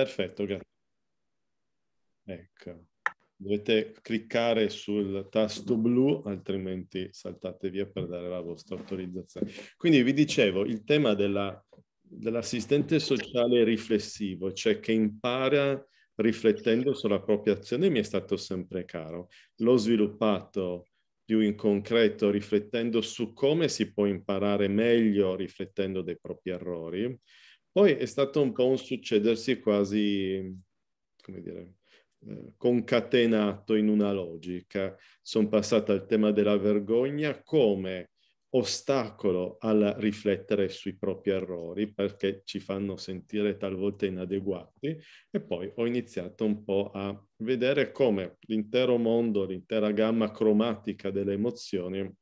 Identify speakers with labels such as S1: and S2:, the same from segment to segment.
S1: Perfetto, grazie. Ecco, dovete cliccare sul tasto blu, altrimenti saltate via per dare la vostra autorizzazione. Quindi vi dicevo, il tema dell'assistente sociale riflessivo, cioè che impara riflettendo sulla propria azione, mi è stato sempre caro. L'ho sviluppato più in concreto riflettendo su come si può imparare meglio riflettendo dei propri errori poi è stato un po' un succedersi quasi, come dire, eh, concatenato in una logica. Sono passata al tema della vergogna come ostacolo al riflettere sui propri errori perché ci fanno sentire talvolta inadeguati e poi ho iniziato un po' a vedere come l'intero mondo, l'intera gamma cromatica delle emozioni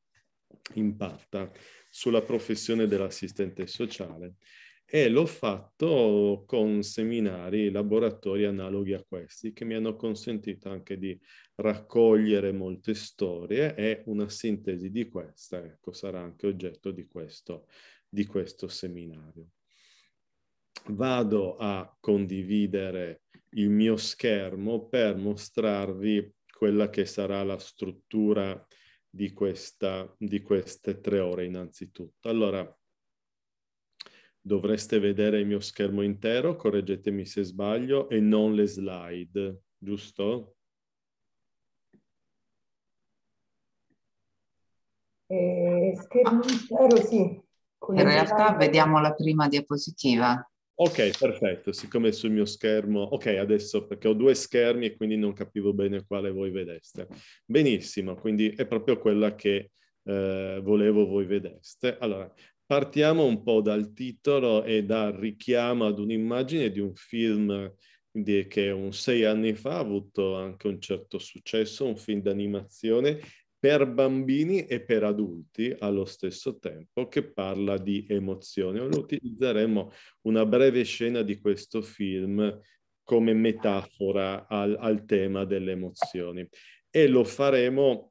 S1: impatta sulla professione dell'assistente sociale e l'ho fatto con seminari, laboratori analoghi a questi che mi hanno consentito anche di raccogliere molte storie e una sintesi di questa ecco, sarà anche oggetto di questo, di questo seminario. Vado a condividere il mio schermo per mostrarvi quella che sarà la struttura di, questa, di queste tre ore innanzitutto. Allora, dovreste vedere il mio schermo intero, correggetemi se sbaglio, e non le slide, giusto? Eh, schermo intero, sì. In realtà vediamo la prima diapositiva. Ok, perfetto, siccome sul mio schermo... Ok, adesso perché ho due schermi e quindi non capivo bene quale voi vedeste. Benissimo, quindi è proprio quella che eh, volevo voi vedeste. Allora, Partiamo un po' dal titolo e dal richiamo ad un'immagine di un film che un sei anni fa ha avuto anche un certo successo, un film d'animazione per bambini e per adulti allo stesso tempo che parla di emozione. Ora utilizzeremo una breve scena di questo film come metafora al, al tema delle emozioni e lo faremo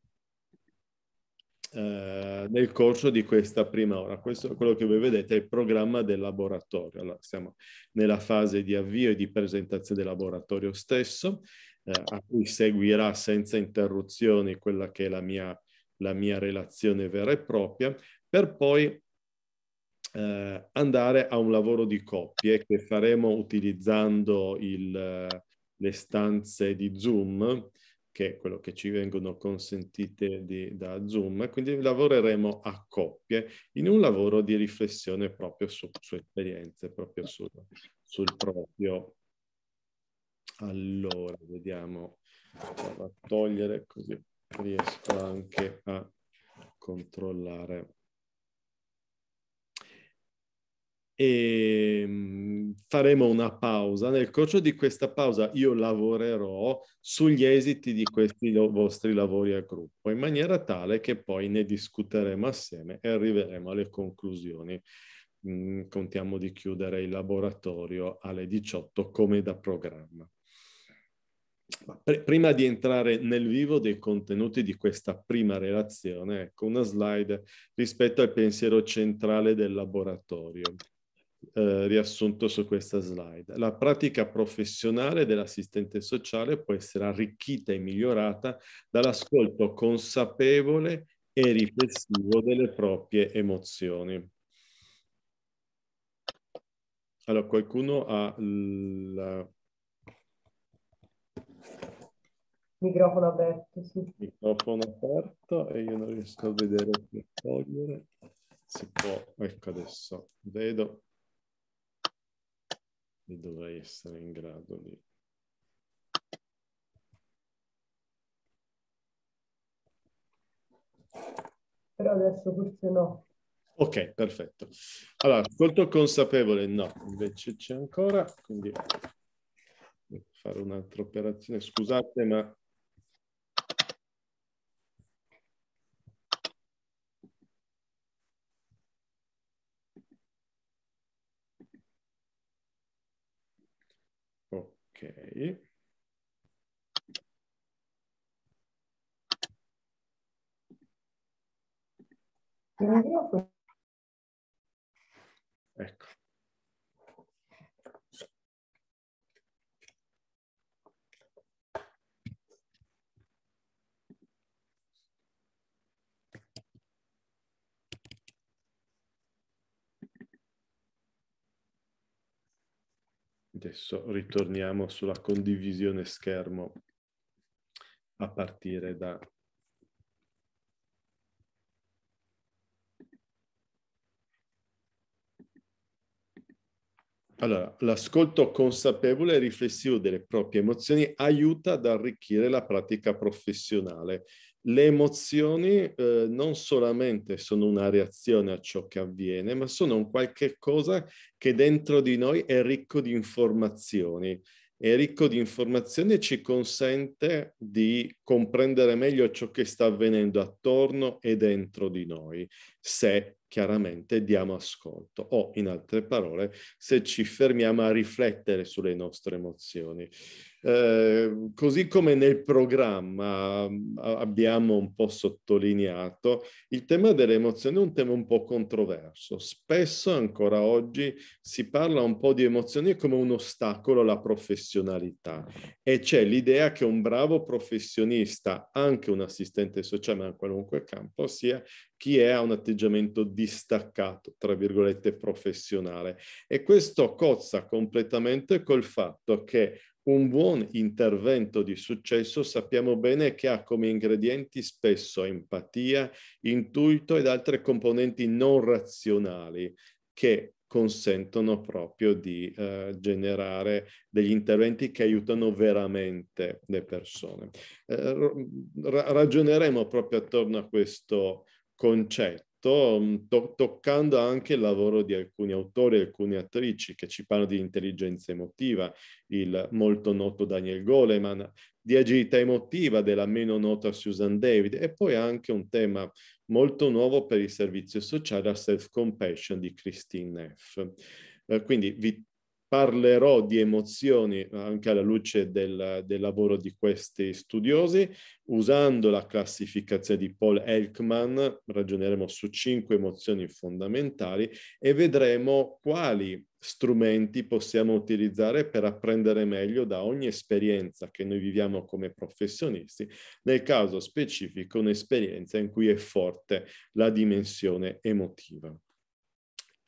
S1: eh, nel corso di questa prima ora. Questo, quello che voi vedete è il programma del laboratorio. Allora, siamo nella fase di avvio e di presentazione del laboratorio stesso, eh, a cui seguirà senza interruzioni quella che è la mia, la mia relazione vera e propria, per poi eh, andare a un lavoro di coppie che faremo utilizzando il, eh, le stanze di Zoom che è quello che ci vengono consentite di, da Zoom, quindi lavoreremo a coppie in un lavoro di riflessione proprio su, su esperienze, proprio sul, sul proprio. Allora, vediamo, a togliere così riesco anche a controllare e mm, faremo una pausa. Nel corso di questa pausa io lavorerò sugli esiti di questi vostri lavori a gruppo in maniera tale che poi ne discuteremo assieme e arriveremo alle conclusioni. Mm, contiamo di chiudere il laboratorio alle 18 come da programma. Prima di entrare nel vivo dei contenuti di questa prima relazione, ecco una slide rispetto al pensiero centrale del laboratorio. Eh, riassunto su questa slide. La pratica professionale dell'assistente sociale può essere arricchita e migliorata dall'ascolto consapevole e riflessivo delle proprie emozioni. Allora, qualcuno ha il
S2: microfono aperto, sì. Microfono
S1: aperto e io non riesco a vedere per togliere. Si può, ecco adesso vedo di dovrei essere in grado di...
S2: Però adesso forse no.
S1: Ok, perfetto. Allora, ascolto consapevole no, invece c'è ancora, quindi fare un'altra operazione. Scusate, ma aqui. É uhum. Adesso ritorniamo sulla condivisione schermo a partire da Allora, l'ascolto consapevole e riflessivo delle proprie emozioni aiuta ad arricchire la pratica professionale le emozioni eh, non solamente sono una reazione a ciò che avviene, ma sono un qualche cosa che dentro di noi è ricco di informazioni. È ricco di informazioni e ci consente di comprendere meglio ciò che sta avvenendo attorno e dentro di noi, se chiaramente diamo ascolto o, in altre parole, se ci fermiamo a riflettere sulle nostre emozioni. Eh, così come nel programma mm, abbiamo un po' sottolineato, il tema delle emozioni è un tema un po' controverso. Spesso ancora oggi si parla un po' di emozioni come un ostacolo alla professionalità e c'è l'idea che un bravo professionista, anche un assistente sociale, ma in qualunque campo, sia chi è a un atteggiamento distaccato, tra virgolette, professionale. E questo cozza completamente col fatto che un buon intervento di successo sappiamo bene che ha come ingredienti spesso empatia, intuito ed altre componenti non razionali che consentono proprio di eh, generare degli interventi che aiutano veramente le persone. Eh, ragioneremo proprio attorno a questo concetto sto mm, to- toccando anche il lavoro di alcuni autori, alcune attrici che ci parlano di intelligenza emotiva, il molto noto Daniel Goleman, di agilità emotiva della meno nota Susan David e poi anche un tema molto nuovo per il servizio sociale, la self-compassion di Christine Neff. Eh, quindi vi parlerò di emozioni anche alla luce del, del, lavoro di questi studiosi, usando la classificazione di Paul Elkman, ragioneremo su cinque emozioni fondamentali e vedremo quali strumenti possiamo utilizzare per apprendere meglio da ogni esperienza che noi viviamo come professionisti, nel caso specifico un'esperienza in cui è forte la dimensione emotiva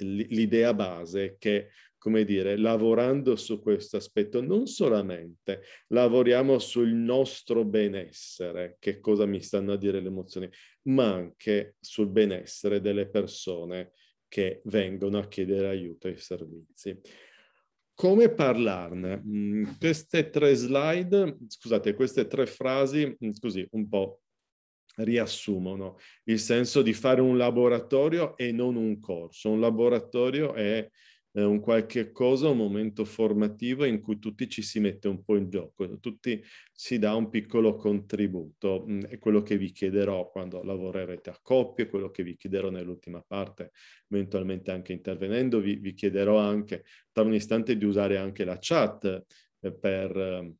S1: l'idea base è che come dire, lavorando su questo aspetto, non solamente lavoriamo sul nostro benessere, che cosa mi stanno a dire le emozioni, ma anche sul benessere delle persone che vengono a chiedere aiuto ai servizi. Come parlarne? Mm, queste tre slide, scusate, queste tre frasi, mm, così un po' riassumono il senso di fare un laboratorio e non un corso. Un laboratorio è eh, un qualche cosa, un momento formativo in cui tutti ci si mette un po' in gioco, tutti si dà un piccolo contributo. Mm, è quello che vi chiederò quando lavorerete a coppie, quello che vi chiederò nell'ultima parte, eventualmente anche intervenendo, vi, vi chiederò anche tra un istante di usare anche la chat eh, per... Eh,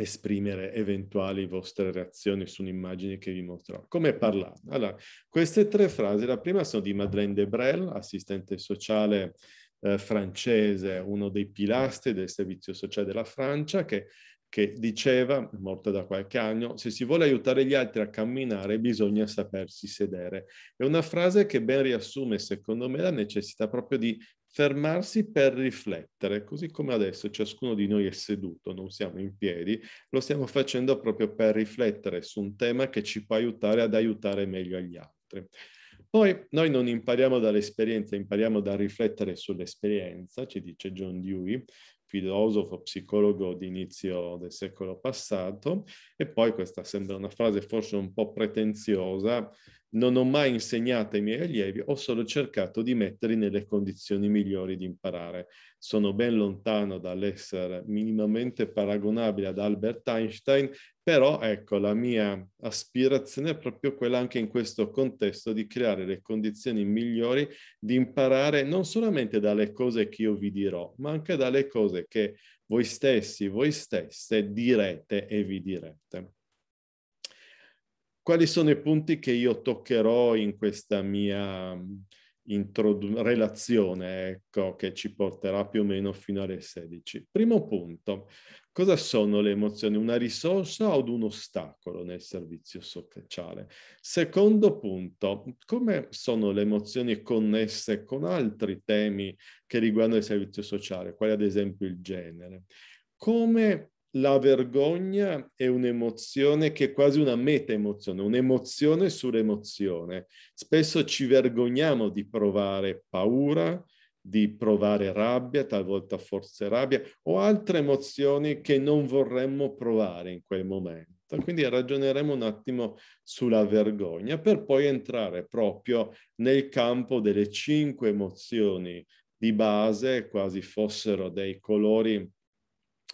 S1: esprimere eventuali vostre reazioni su un'immagine che vi mostrerò. Come parlare? Allora, queste tre frasi, la prima sono di Madeleine Debrel, assistente sociale eh, francese, uno dei pilastri del servizio sociale della Francia, che, che diceva, morto da qualche anno, se si vuole aiutare gli altri a camminare bisogna sapersi sedere. È una frase che ben riassume, secondo me, la necessità proprio di fermarsi per riflettere, così come adesso ciascuno di noi è seduto, non siamo in piedi, lo stiamo facendo proprio per riflettere su un tema che ci può aiutare ad aiutare meglio gli altri. Poi noi non impariamo dall'esperienza, impariamo da riflettere sull'esperienza, ci dice John Dewey, filosofo, psicologo d'inizio del secolo passato, e poi questa sembra una frase forse un po' pretenziosa, non ho mai insegnato ai miei allievi, ho solo cercato di metterli nelle condizioni migliori di imparare. Sono ben lontano dall'essere minimamente paragonabile ad Albert Einstein, però ecco, la mia aspirazione è proprio quella anche in questo contesto di creare le condizioni migliori di imparare non solamente dalle cose che io vi dirò, ma anche dalle cose che voi stessi, voi stesse direte e vi direte quali sono i punti che io toccherò in questa mia mm, introdu- relazione, ecco, che ci porterà più o meno fino alle 16. Primo punto, cosa sono le emozioni? Una risorsa o un ostacolo nel servizio sociale? Secondo punto, come sono le emozioni connesse con altri temi che riguardano il servizio sociale, quali ad esempio il genere? Come la vergogna è un'emozione che è quasi una meta-emozione, un'emozione sull'emozione. Spesso ci vergogniamo di provare paura, di provare rabbia, talvolta forse rabbia, o altre emozioni che non vorremmo provare in quel momento. Quindi ragioneremo un attimo sulla vergogna per poi entrare proprio nel campo delle cinque emozioni di base, quasi fossero dei colori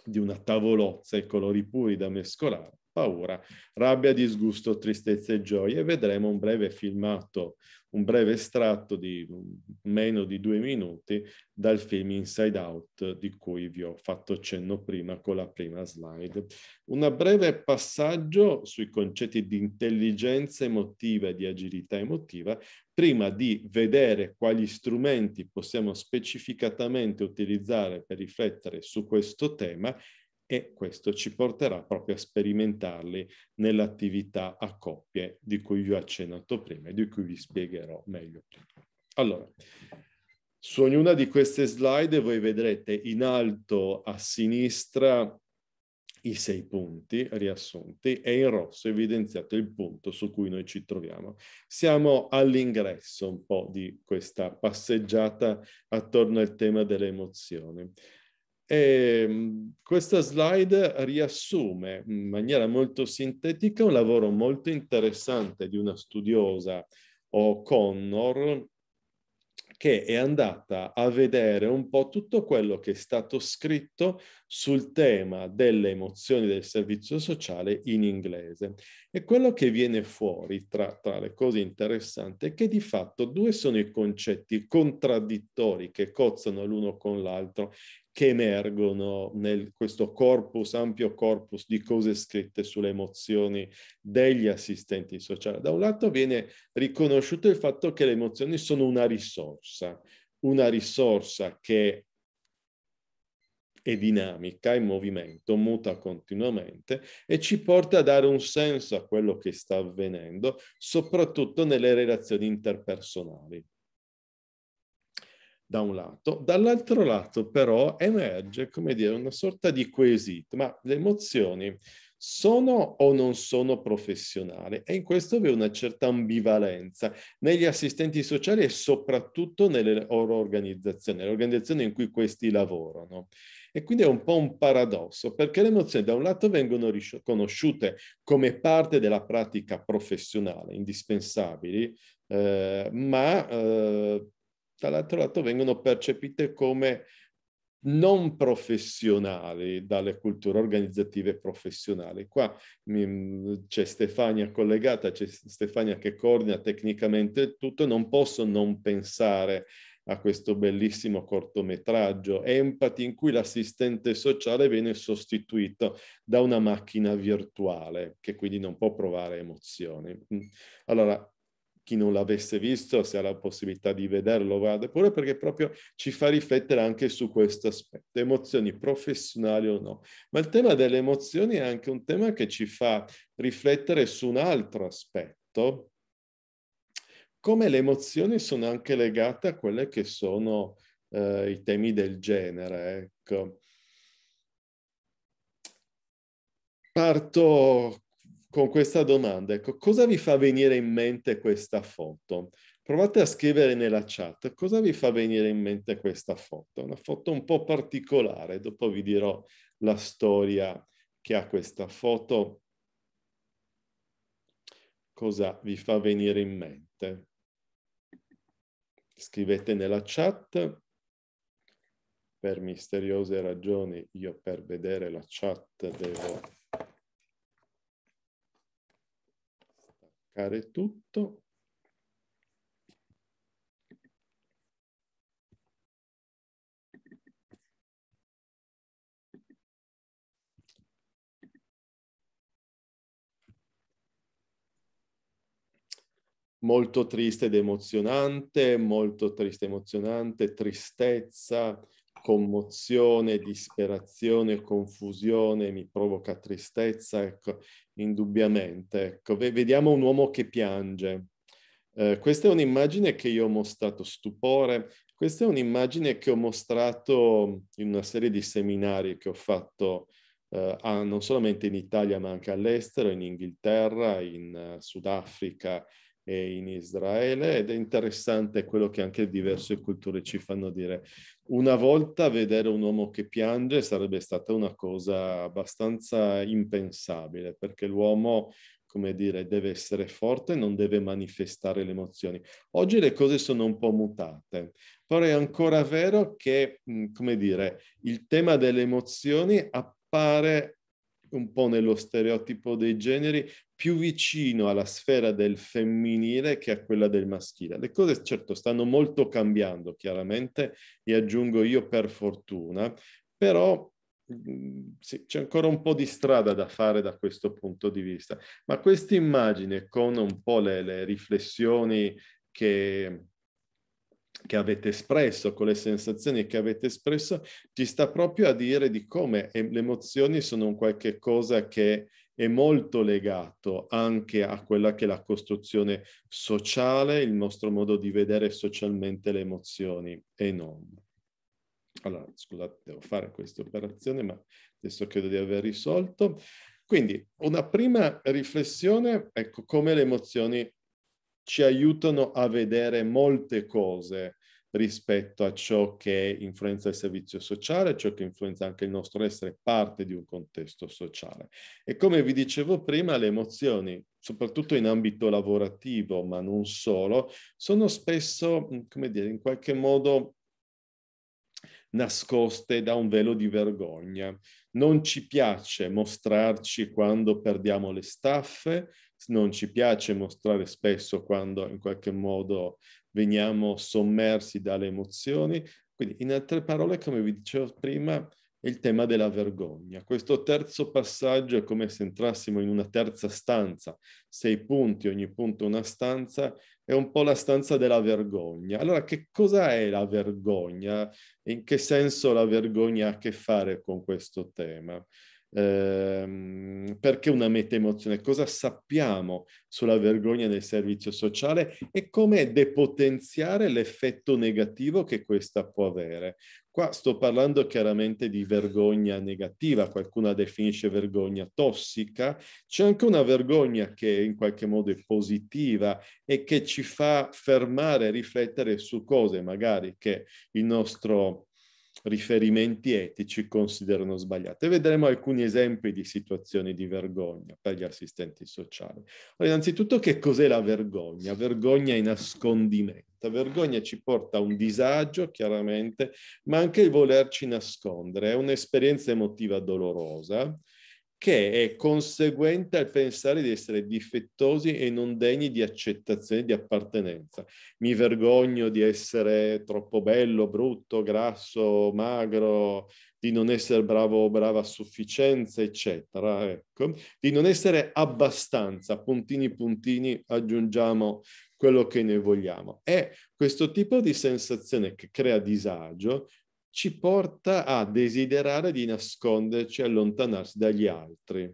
S1: di una tavolozza e colori puri da mescolare paura, rabbia, disgusto, tristezza e gioia. E vedremo un breve filmato, un breve estratto di mm, meno di due minuti dal film Inside Out di cui vi ho fatto cenno prima con la prima slide. Un breve passaggio sui concetti di intelligenza emotiva e di agilità emotiva prima di vedere quali strumenti possiamo specificatamente utilizzare per riflettere su questo tema e questo ci porterà proprio a sperimentarli nell'attività a coppie di cui vi ho accennato prima e di cui vi spiegherò meglio Allora, su ognuna di queste slide voi vedrete in alto a sinistra i sei punti riassunti e in rosso evidenziato il punto su cui noi ci troviamo. Siamo all'ingresso un po' di questa passeggiata attorno al tema delle emozioni. E ehm, questa slide riassume in maniera molto sintetica un lavoro molto interessante di una studiosa, O'Connor, che è andata a vedere un po' tutto quello che è stato scritto sul tema delle emozioni del servizio sociale in inglese. E quello che viene fuori, tra, tra le cose interessanti, è che di fatto due sono i concetti contraddittori che cozzano l'uno con l'altro che emergono nel questo corpus, ampio corpus di cose scritte sulle emozioni degli assistenti sociali. Da un lato viene riconosciuto il fatto che le emozioni sono una risorsa, una risorsa che è dinamica, in movimento, muta continuamente e ci porta a dare un senso a quello che sta avvenendo, soprattutto nelle relazioni interpersonali da un lato, dall'altro lato però emerge, come dire, una sorta di quesito, ma le emozioni sono o non sono professionali? e in questo vi è una certa ambivalenza negli assistenti sociali e soprattutto nelle loro organizzazioni, le organizzazioni in cui questi lavorano. E quindi è un po' un paradosso, perché le emozioni da un lato vengono riconosciute come parte della pratica professionale, indispensabili, eh, ma eh, dall'altro lato vengono percepite come non professionali dalle culture organizzative professionali. Qua c'è Stefania collegata, c'è Stefania che coordina tecnicamente il tutto, non posso non pensare a questo bellissimo cortometraggio Empathy in cui l'assistente sociale viene sostituito da una macchina virtuale che quindi non può provare emozioni. Allora, chi non l'avesse visto, se ha la possibilità di vederlo, guarda pure perché proprio ci fa riflettere anche su questo aspetto, emozioni professionali o no. Ma il tema delle emozioni è anche un tema che ci fa riflettere su un altro aspetto, come le emozioni sono anche legate a quelli che sono eh, i temi del genere. Ecco. Parto con questa domanda. Ecco, cosa vi fa venire in mente questa foto? Provate a scrivere nella chat cosa vi fa venire in mente questa foto. Una foto un po' particolare, dopo vi dirò la storia che ha questa foto. Cosa vi fa venire in mente? Scrivete nella chat. Per misteriose ragioni io per vedere la chat devo cliccare tutto. Molto triste ed emozionante, molto triste emozionante, tristezza, commozione, disperazione, confusione, mi provoca tristezza, ecco, indubbiamente. Ecco, vediamo un uomo che piange. Eh, questa è un'immagine che io ho mostrato, stupore, questa è un'immagine che ho mostrato in una serie di seminari che ho fatto eh, a, non solamente in Italia ma anche all'estero, in Inghilterra, in uh, Sudafrica, in Israele ed è interessante quello che anche diverse culture ci fanno dire. Una volta vedere un uomo che piange sarebbe stata una cosa abbastanza impensabile perché l'uomo come dire, deve essere forte, non deve manifestare le emozioni. Oggi le cose sono un po' mutate, però è ancora vero che, come dire, il tema delle emozioni appare un po' nello stereotipo dei generi, più vicino alla sfera del femminile che a quella del maschile. Le cose certo stanno molto cambiando, chiaramente, e aggiungo io per fortuna, però mm, sì, c'è ancora un po' di strada da fare da questo punto di vista. Ma questa immagine con un po' le, le riflessioni che che avete espresso, con le sensazioni che avete espresso, ci sta proprio a dire di come le emozioni sono un qualche cosa che è molto legato anche a quella che è la costruzione sociale, il nostro modo di vedere socialmente le emozioni e non. Allora, scusate, devo fare questa operazione, ma adesso credo di aver risolto. Quindi, una prima riflessione, ecco, come le emozioni ci aiutano a vedere molte cose rispetto a ciò che influenza il servizio sociale, ciò che influenza anche il nostro essere parte di un contesto sociale. E come vi dicevo prima, le emozioni, soprattutto in ambito lavorativo, ma non solo, sono spesso, mm, come dire, in qualche modo nascoste da un velo di vergogna. Non ci piace mostrarci quando perdiamo le staffe, non ci piace mostrare spesso quando in qualche modo veniamo sommersi dalle emozioni. Quindi, in altre parole, come vi dicevo prima, il tema della vergogna. Questo terzo passaggio è come se entrassimo in una terza stanza, sei punti, ogni punto una stanza, è un po' la stanza della vergogna. Allora, che cosa è la vergogna? In che senso la vergogna ha a che fare con questo tema? Ehm, perché una meta-emozione? Cosa sappiamo sulla vergogna del servizio sociale e come depotenziare l'effetto negativo che questa può avere? Qua sto parlando chiaramente di vergogna negativa, qualcuno la definisce vergogna tossica, c'è anche una vergogna che in qualche modo è positiva e che ci fa fermare, riflettere su cose magari che il nostro riferimenti etici considerano sbagliate. E vedremo alcuni esempi di situazioni di vergogna per gli assistenti sociali. Allora, innanzitutto che cos'è la vergogna? Vergogna è nascondimento. La Vergogna ci porta a un disagio, chiaramente, ma anche il volerci nascondere. È un'esperienza emotiva dolorosa che è conseguente al pensare di essere difettosi e non degni di accettazione di appartenenza. Mi vergogno di essere troppo bello, brutto, grasso, magro, di non essere bravo o brava a sufficienza, eccetera, ecco. di non essere abbastanza, puntini puntini aggiungiamo quello che ne vogliamo. È questo tipo di sensazione che crea disagio ci porta a desiderare di nasconderci, allontanarsi dagli altri.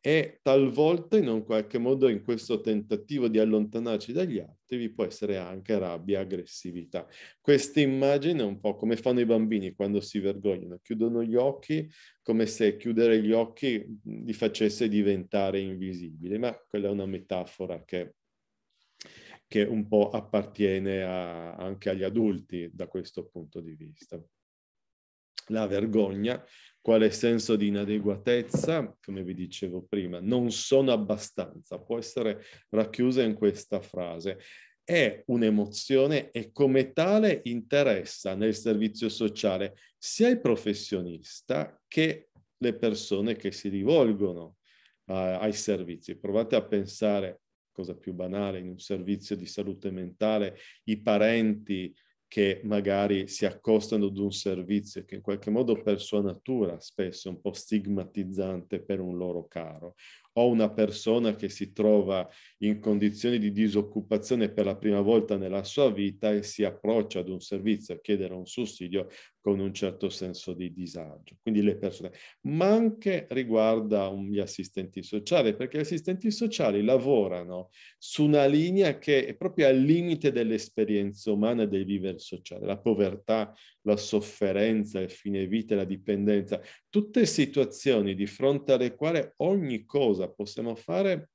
S1: E talvolta, in un qualche modo, in questo tentativo di allontanarci dagli altri, vi può essere anche rabbia, aggressività. Questa immagine è un po' come fanno i bambini quando si vergognano, chiudono gli occhi come se chiudere gli occhi li facesse diventare invisibili, ma quella è una metafora che che un po' appartiene a, anche agli adulti da questo punto di vista la vergogna, quale senso di inadeguatezza, come vi dicevo prima, non sono abbastanza, può essere racchiusa in questa frase. È un'emozione e come tale interessa nel servizio sociale sia il professionista che le persone che si rivolgono uh, ai servizi. Provate a pensare, cosa più banale, in un servizio di salute mentale, i parenti, che magari si accostano ad un servizio che in qualche modo per sua natura spesso è un po' stigmatizzante per un loro caro o una persona che si trova in condizioni di disoccupazione per la prima volta nella sua vita e si approccia ad un servizio a chiedere un sussidio con un certo senso di disagio. Quindi le persone, ma anche riguarda gli assistenti sociali, perché gli assistenti sociali lavorano su una linea che è proprio al limite dell'esperienza umana e del vivere sociale, la povertà, la sofferenza, il fine vita, la dipendenza, tutte situazioni di fronte alle quali ogni cosa possiamo fare,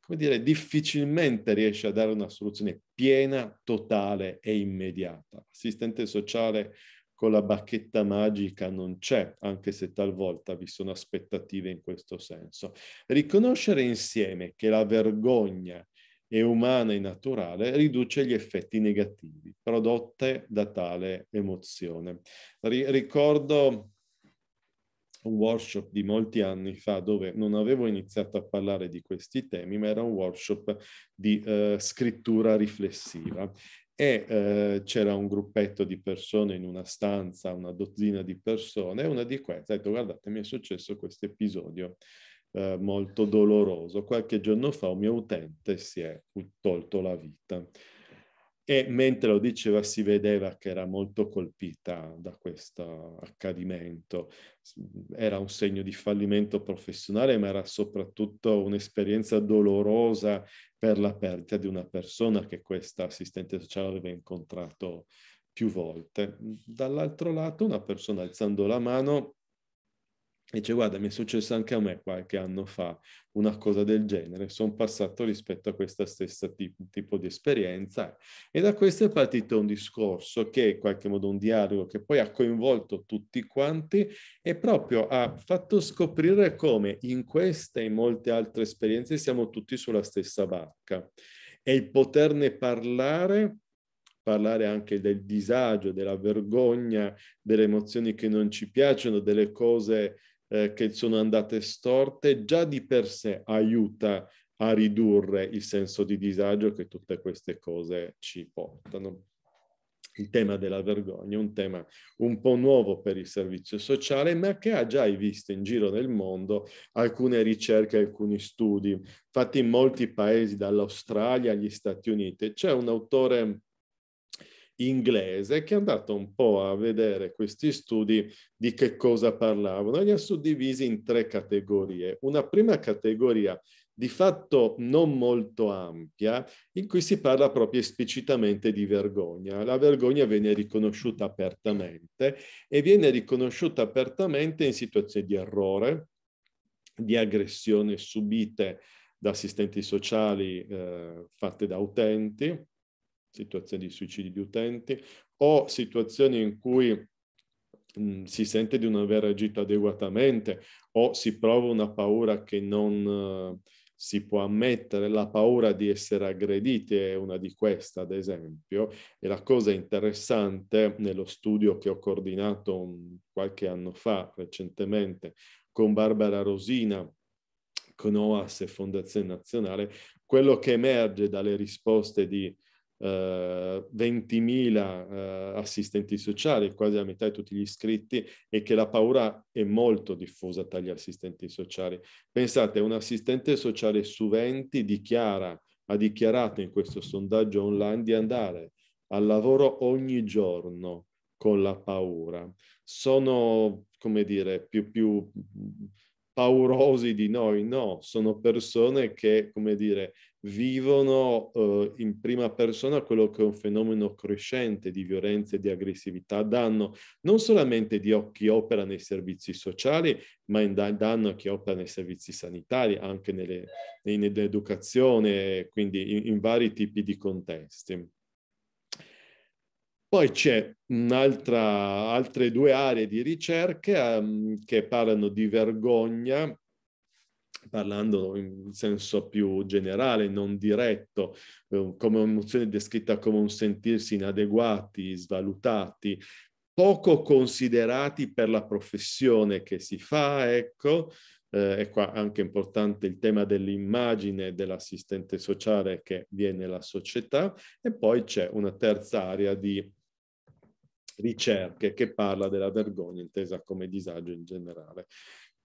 S1: come dire, difficilmente riesce a dare una soluzione piena, totale e immediata. Assistente sociale con la bacchetta magica non c'è, anche se talvolta vi sono aspettative in questo senso. Riconoscere insieme che la vergogna è umana e naturale riduce gli effetti negativi prodotti da tale emozione. ricordo un workshop di molti anni fa dove non avevo iniziato a parlare di questi temi, ma era un workshop di eh, scrittura riflessiva e eh, c'era un gruppetto di persone in una stanza, una dozzina di persone, e una di queste ha detto guardate mi è successo questo episodio eh, molto doloroso, qualche giorno fa un mio utente si è tolto la vita e mentre lo diceva si vedeva che era molto colpita da questo accadimento. Era un segno di fallimento professionale, ma era soprattutto un'esperienza dolorosa per la perdita di una persona che questa assistente sociale aveva incontrato più volte. Dall'altro lato una persona alzando la mano e dice, guarda, mi è successo anche a me qualche anno fa una cosa del genere, sono passato rispetto a questa stessa tipo, tipo di esperienza e da questo è partito un discorso che è in qualche modo un dialogo che poi ha coinvolto tutti quanti e proprio ha fatto scoprire come in queste e in molte altre esperienze siamo tutti sulla stessa barca e il poterne parlare parlare anche del disagio, della vergogna, delle emozioni che non ci piacciono, delle cose eh, che sono andate storte già di per sé aiuta a ridurre il senso di disagio che tutte queste cose ci portano. Il tema della vergogna è un tema un po' nuovo per il servizio sociale, ma che ha già visto in giro nel mondo alcune ricerche, alcuni studi fatti in molti paesi, dall'Australia agli Stati Uniti. C'è un autore inglese che è andato un po' a vedere questi studi di che cosa parlavano. Li ha suddivisi in tre categorie. Una prima categoria di fatto non molto ampia, in cui si parla proprio esplicitamente di vergogna. La vergogna viene riconosciuta apertamente e viene riconosciuta apertamente in situazioni di errore, di aggressione subite da assistenti sociali eh, fatte da utenti, situazioni di suicidi di utenti o situazioni in cui mh, mm, si sente di non aver agito adeguatamente o si prova una paura che non eh, si può ammettere, la paura di essere aggrediti è una di queste, ad esempio, e la cosa interessante nello studio che ho coordinato un, mm, qualche anno fa, recentemente, con Barbara Rosina, con OAS e Fondazione Nazionale, quello che emerge dalle risposte di eh, 20.000 eh, assistenti sociali, quasi la metà di tutti gli iscritti, e che la paura è molto diffusa tra gli assistenti sociali. Pensate, un assistente sociale su 20 dichiara, ha dichiarato in questo sondaggio online di andare al lavoro ogni giorno con la paura. Sono, come dire, più, più paurosi di noi, no, sono persone che, come dire, vivono eh, in prima persona quello che è un fenomeno crescente di violenza e di aggressività, danno non solamente di chi opera nei servizi sociali, ma in danno a chi opera nei servizi sanitari, anche nelle, in, in educazione, quindi in, in vari tipi di contesti. Poi c'è un'altra, altre due aree di ricerca um, ehm, che parlano di vergogna, parlando in senso più generale, non diretto, eh, come un'emozione descritta come un sentirsi inadeguati, svalutati, poco considerati per la professione che si fa, ecco, eh, e qua anche importante il tema dell'immagine dell'assistente sociale che viene la società, e poi c'è una terza area di ricerche che parla della vergogna intesa come disagio in generale.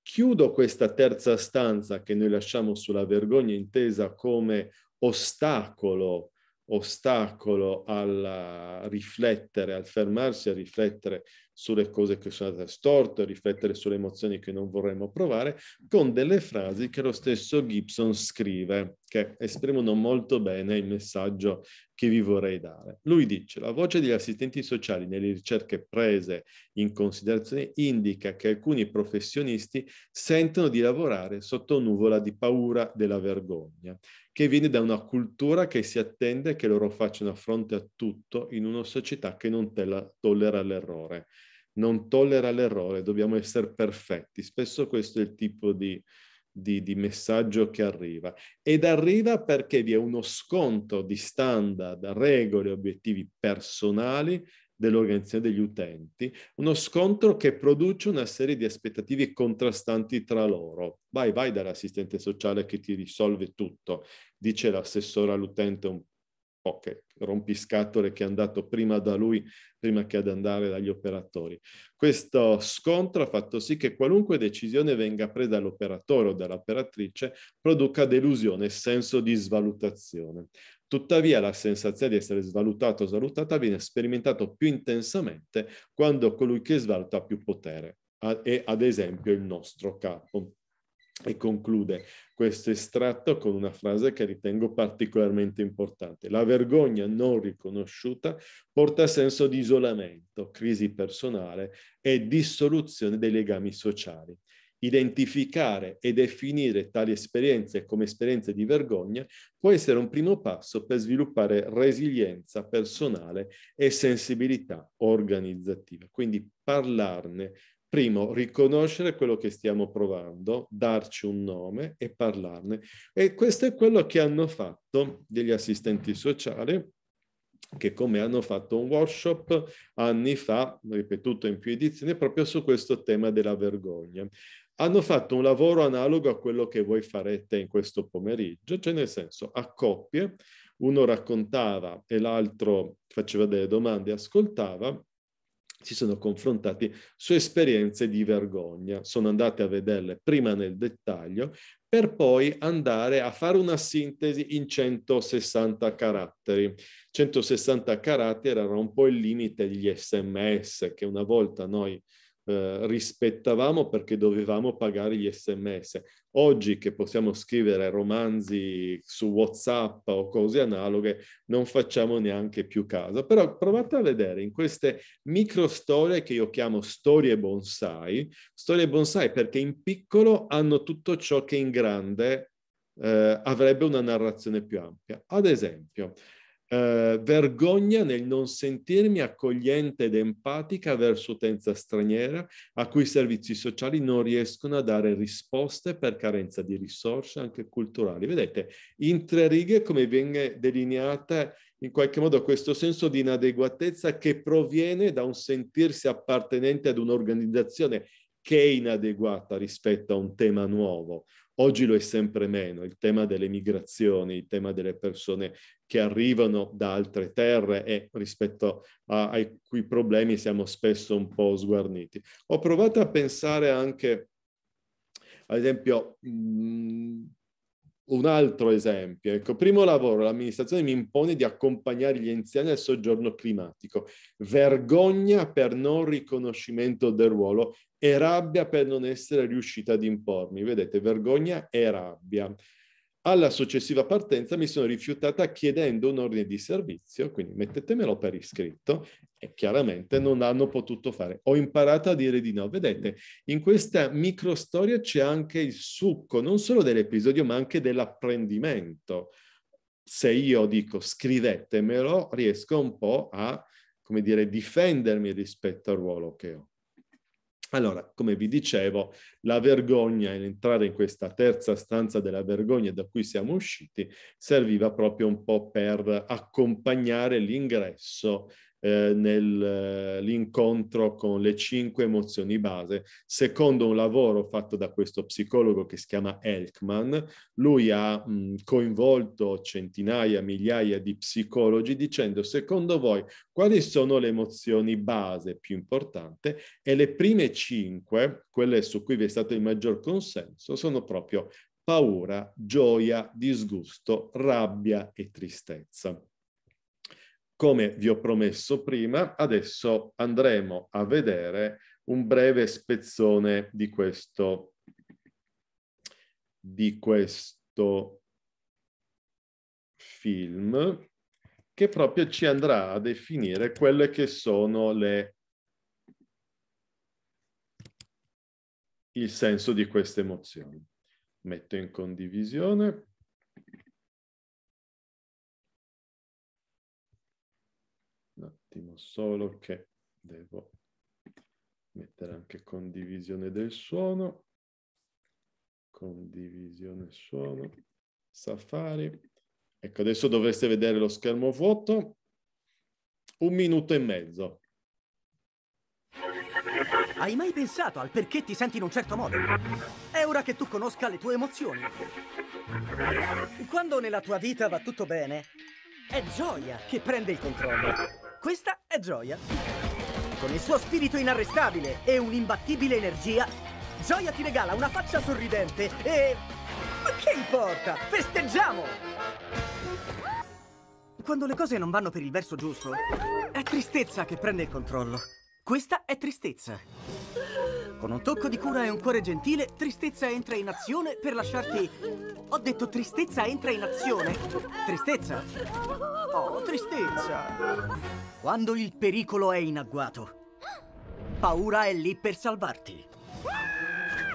S1: Chiudo questa terza stanza che noi lasciamo sulla vergogna intesa come ostacolo, ostacolo al riflettere, al fermarsi a riflettere sulle cose che sono state storte, riflettere sulle emozioni che non vorremmo provare, con delle frasi che lo stesso Gibson scrive, che esprimono molto bene il messaggio che vi vorrei dare. Lui dice, la voce degli assistenti sociali nelle ricerche prese in considerazione indica che alcuni professionisti sentono di lavorare sotto nuvola di paura della vergogna, che viene da una cultura che si attende che loro facciano fronte a tutto in una società che non tollera l'errore non tollera l'errore, dobbiamo essere perfetti. Spesso questo è il tipo di, di, di, messaggio che arriva. Ed arriva perché vi è uno sconto di standard, regole, obiettivi personali dell'organizzazione degli utenti, uno scontro che produce una serie di aspettative contrastanti tra loro. Vai, vai dall'assistente sociale che ti risolve tutto, dice l'assessore all'utente un pocket, rompiscatole che è andato prima da lui, prima che ad andare dagli operatori. Questo scontro ha fatto sì che qualunque decisione venga presa dall'operatore o dall'operatrice produca delusione e senso di svalutazione. Tuttavia la sensazione di essere svalutato o svalutata viene sperimentata più intensamente quando colui che svaluta ha più potere, e ad esempio il nostro capo e conclude questo estratto con una frase che ritengo particolarmente importante. La vergogna non riconosciuta porta a senso di isolamento, crisi personale e dissoluzione dei legami sociali. Identificare e definire tali esperienze come esperienze di vergogna può essere un primo passo per sviluppare resilienza personale e sensibilità organizzativa. Quindi parlarne Primo, riconoscere quello che stiamo provando, darci un nome e parlarne. E questo è quello che hanno fatto degli assistenti sociali che come hanno fatto un workshop anni fa, ripetuto in più edizioni, proprio su questo tema della vergogna. Hanno fatto un lavoro analogo a quello che voi farete in questo pomeriggio, cioè nel senso a coppie, uno raccontava e l'altro faceva delle domande, e ascoltava, si sono confrontati su esperienze di vergogna, sono andate a vederle prima nel dettaglio per poi andare a fare una sintesi in 160 caratteri. 160 caratteri era un po' il limite degli sms che una volta noi eh, rispettavamo perché dovevamo pagare gli sms. Oggi che possiamo scrivere romanzi su WhatsApp o cose analoghe, non facciamo neanche più caso. Però provate a vedere in queste micro storie che io chiamo storie bonsai, storie bonsai perché in piccolo hanno tutto ciò che in grande eh, avrebbe una narrazione più ampia. Ad esempio, eh, vergogna nel non sentirmi accogliente ed empatica verso utenza straniera a cui i servizi sociali non riescono a dare risposte per carenza di risorse anche culturali. Vedete, in tre righe come viene delineata in qualche modo questo senso di inadeguatezza che proviene da un sentirsi appartenente ad un'organizzazione che è inadeguata rispetto a un tema nuovo, Oggi lo è sempre meno, il tema delle migrazioni, il tema delle persone che arrivano da altre terre e rispetto a, ai cui problemi siamo spesso un po' sguarniti. Ho provato a pensare anche, ad esempio, mh, mm, un altro esempio, ecco, primo lavoro, l'amministrazione mi impone di accompagnare gli anziani al soggiorno climatico, vergogna per non riconoscimento del ruolo e rabbia per non essere riuscita ad impormi, vedete, vergogna e rabbia. Alla successiva partenza mi sono rifiutata chiedendo un ordine di servizio, quindi mettetemelo per iscritto e chiaramente non hanno potuto fare. Ho imparato a dire di no. Vedete, in questa microstoria c'è anche il succo, non solo dell'episodio, ma anche dell'apprendimento. Se io dico scrivetemelo, riesco un po' a, come dire, difendermi rispetto al ruolo che ho. Allora, come vi dicevo, la vergogna e l'entrare in questa terza stanza della vergogna da cui siamo usciti serviva proprio un po' per accompagnare l'ingresso eh, nell'incontro eh, con le cinque emozioni base. Secondo un lavoro fatto da questo psicologo che si chiama Elkman, lui ha mh, mm, coinvolto centinaia, migliaia di psicologi dicendo secondo voi quali sono le emozioni base più importanti e le prime cinque, quelle su cui vi è stato il maggior consenso, sono proprio paura, gioia, disgusto, rabbia e tristezza. Come vi ho promesso prima, adesso andremo a vedere un breve spezzone di questo, di questo film che proprio ci andrà a definire quelle che sono le il senso di queste emozioni. Metto in condivisione. attimo solo che devo mettere anche condivisione del suono, condivisione suono, Safari. Ecco, adesso dovreste vedere lo schermo vuoto, un minuto e mezzo.
S2: Hai mai pensato al perché ti senti in un certo modo? È ora che tu conosca le tue emozioni. Quando nella tua vita va tutto bene, è gioia che prende il controllo. Questa è Gioia. Con il suo spirito inarrestabile e un'imbattibile energia, Gioia ti regala una faccia sorridente e... Ma che importa? Festeggiamo! Quando le cose non vanno per il verso giusto, è tristezza che prende il controllo. Questa è tristezza. Con un tocco di cura e un cuore gentile, Tristezza entra in azione per lasciarti... Ho detto Tristezza entra in azione? Tristezza? Oh, Tristezza! Quando il pericolo è in agguato, Paura è lì per salvarti.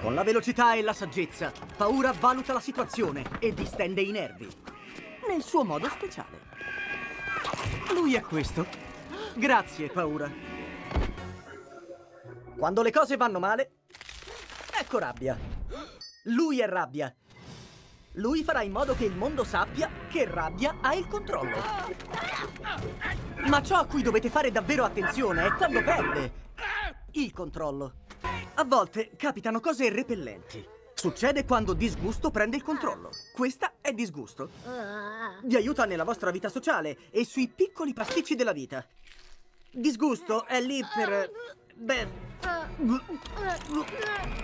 S2: Con la velocità e la saggezza, Paura valuta la situazione e distende i nervi. Nel suo modo speciale. Lui è questo. Grazie, Paura. Quando le cose vanno male, ecco rabbia. Lui è rabbia. Lui farà in modo che il mondo sappia che rabbia ha il controllo. Ma ciò a cui dovete fare davvero attenzione è quando perde il controllo. A volte capitano cose repellenti. Succede quando disgusto prende il controllo. Questa è disgusto. Vi aiuta nella vostra vita sociale e sui piccoli pasticci della vita. Disgusto è lì per Ben.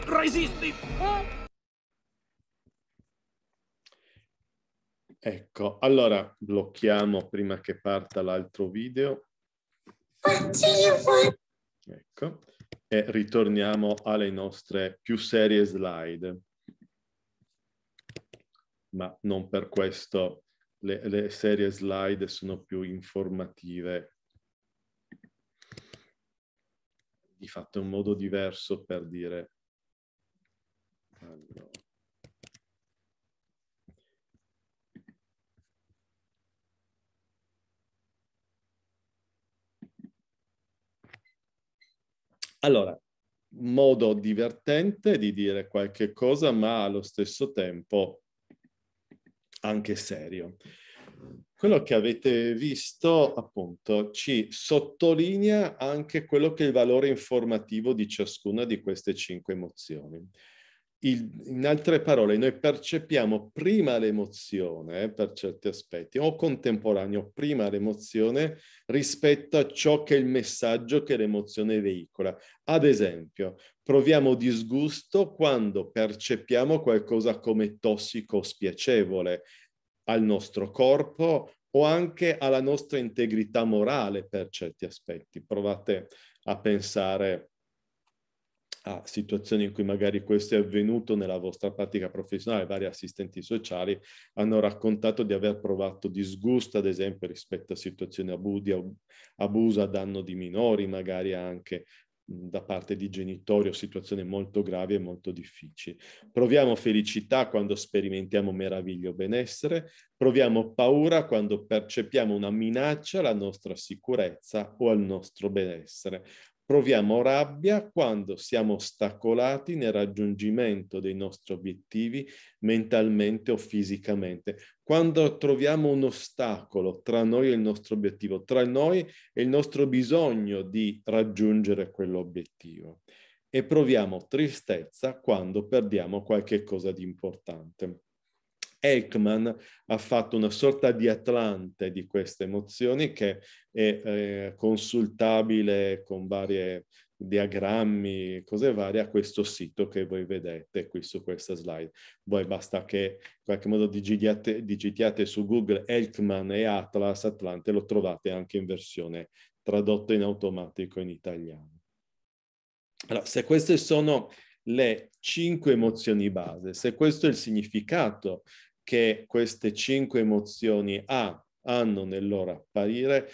S2: Resisti!
S1: Ecco, allora blocchiamo prima che parta l'altro video. Ecco, e ritorniamo alle nostre più serie slide. Ma non per questo le, le serie slide sono più informative di fatto è un modo diverso per dire... Allora. Allora, modo divertente di dire qualche cosa, ma allo stesso tempo anche serio quello che avete visto appunto ci sottolinea anche quello che è il valore informativo di ciascuna di queste cinque emozioni. Il, in altre parole, noi percepiamo prima l'emozione, eh, per certi aspetti, o contemporaneo prima l'emozione rispetto a ciò che è il messaggio che l'emozione veicola. Ad esempio, proviamo disgusto quando percepiamo qualcosa come tossico o spiacevole al nostro corpo o anche alla nostra integrità morale per certi aspetti. Provate a pensare a situazioni in cui magari questo è avvenuto nella vostra pratica professionale, vari assistenti sociali hanno raccontato di aver provato disgusto, ad esempio, rispetto a situazioni abu- di abuso a danno di minori, magari anche da parte di genitori o situazioni molto gravi e molto difficili. Proviamo felicità quando sperimentiamo meraviglio o benessere, proviamo paura quando percepiamo una minaccia alla nostra sicurezza o al nostro benessere. Proviamo rabbia quando siamo ostacolati nel raggiungimento dei nostri obiettivi mentalmente o fisicamente, quando troviamo un ostacolo tra noi e il nostro obiettivo, tra noi e il nostro bisogno di raggiungere quell'obiettivo. E proviamo tristezza quando perdiamo qualche cosa di importante. Eichmann ha fatto una sorta di atlante di queste emozioni che è eh, consultabile con vari diagrammi, cose varie, a questo sito che voi vedete qui su questa slide. Voi basta che in qualche modo digitiate, digitiate su Google Elkman e Atlas Atlante, lo trovate anche in versione tradotta in automatico in italiano. Allora, se queste sono le cinque emozioni base, se questo è il significato che queste cinque emozioni ha, hanno nel loro apparire,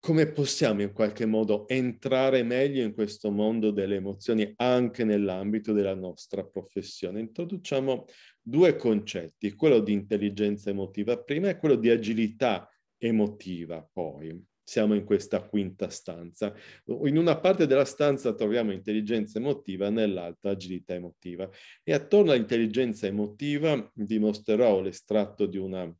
S1: come possiamo in qualche modo entrare meglio in questo mondo delle emozioni anche nell'ambito della nostra professione? Introduciamo due concetti, quello di intelligenza emotiva prima e quello di agilità emotiva poi siamo in questa quinta stanza. In una parte della stanza troviamo intelligenza emotiva, nell'altra agilità emotiva. E attorno all'intelligenza emotiva vi mostrerò l'estratto di un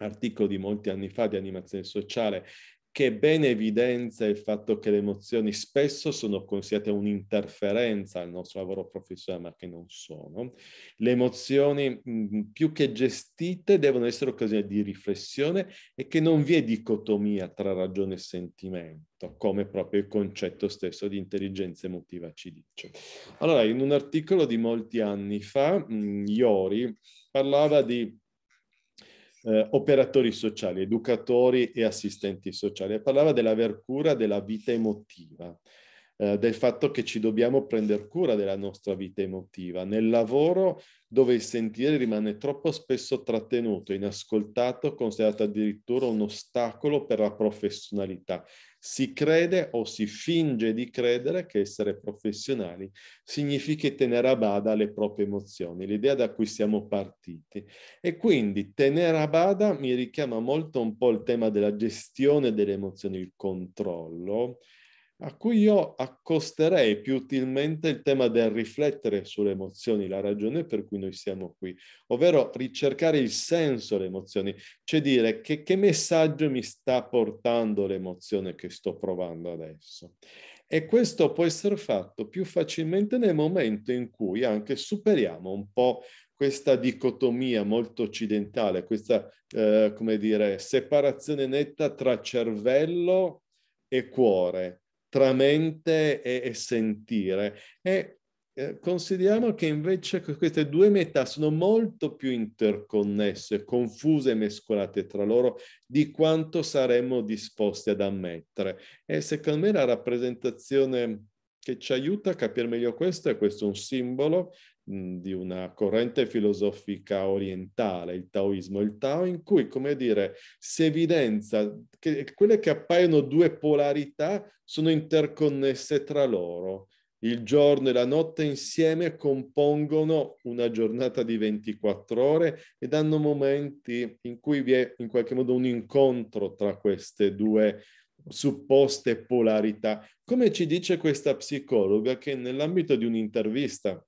S1: articolo di molti anni fa di animazione sociale che ben evidenzia il fatto che le emozioni spesso sono considerate un'interferenza al nostro lavoro professionale, ma che non sono. Le emozioni mm, più che gestite devono essere occasione di riflessione e che non vi è dicotomia tra ragione e sentimento, come proprio il concetto stesso di intelligenza emotiva ci dice. Allora, in un articolo di molti anni fa, mm, Iori parlava di eh, operatori sociali, educatori e assistenti sociali. parlava dell'aver cura della vita emotiva, eh, del fatto che ci dobbiamo prendere cura della nostra vita emotiva. Nel lavoro dove il sentire rimane troppo spesso trattenuto, inascoltato, considerato addirittura un ostacolo per la professionalità. Si crede o si finge di credere che essere professionali significhi tenere a bada le proprie emozioni, l'idea da cui siamo partiti. E quindi tenere a bada mi richiama molto un po' il tema della gestione delle emozioni, il controllo, a cui io accosterei più utilmente il tema del riflettere sulle emozioni, la ragione per cui noi siamo qui, ovvero ricercare il senso alle emozioni, cioè dire che, che messaggio mi sta portando l'emozione che sto provando adesso. E questo può essere fatto più facilmente nel momento in cui anche superiamo un po' questa dicotomia molto occidentale, questa, eh, come dire, separazione netta tra cervello e cuore tra mente e, e sentire. E eh, consideriamo che invece queste due metà sono molto più interconnesse, confuse e mescolate tra loro di quanto saremmo disposti ad ammettere. E secondo me la rappresentazione che ci aiuta a capire meglio questo è questo un simbolo di una corrente filosofica orientale, il taoismo, il Tao, in cui, come dire, si evidenzia che quelle che appaiono due polarità sono interconnesse tra loro. Il giorno e la notte insieme compongono una giornata di 24 ore e danno momenti in cui vi è in qualche modo un incontro tra queste due supposte polarità. Come ci dice questa psicologa che nell'ambito di un'intervista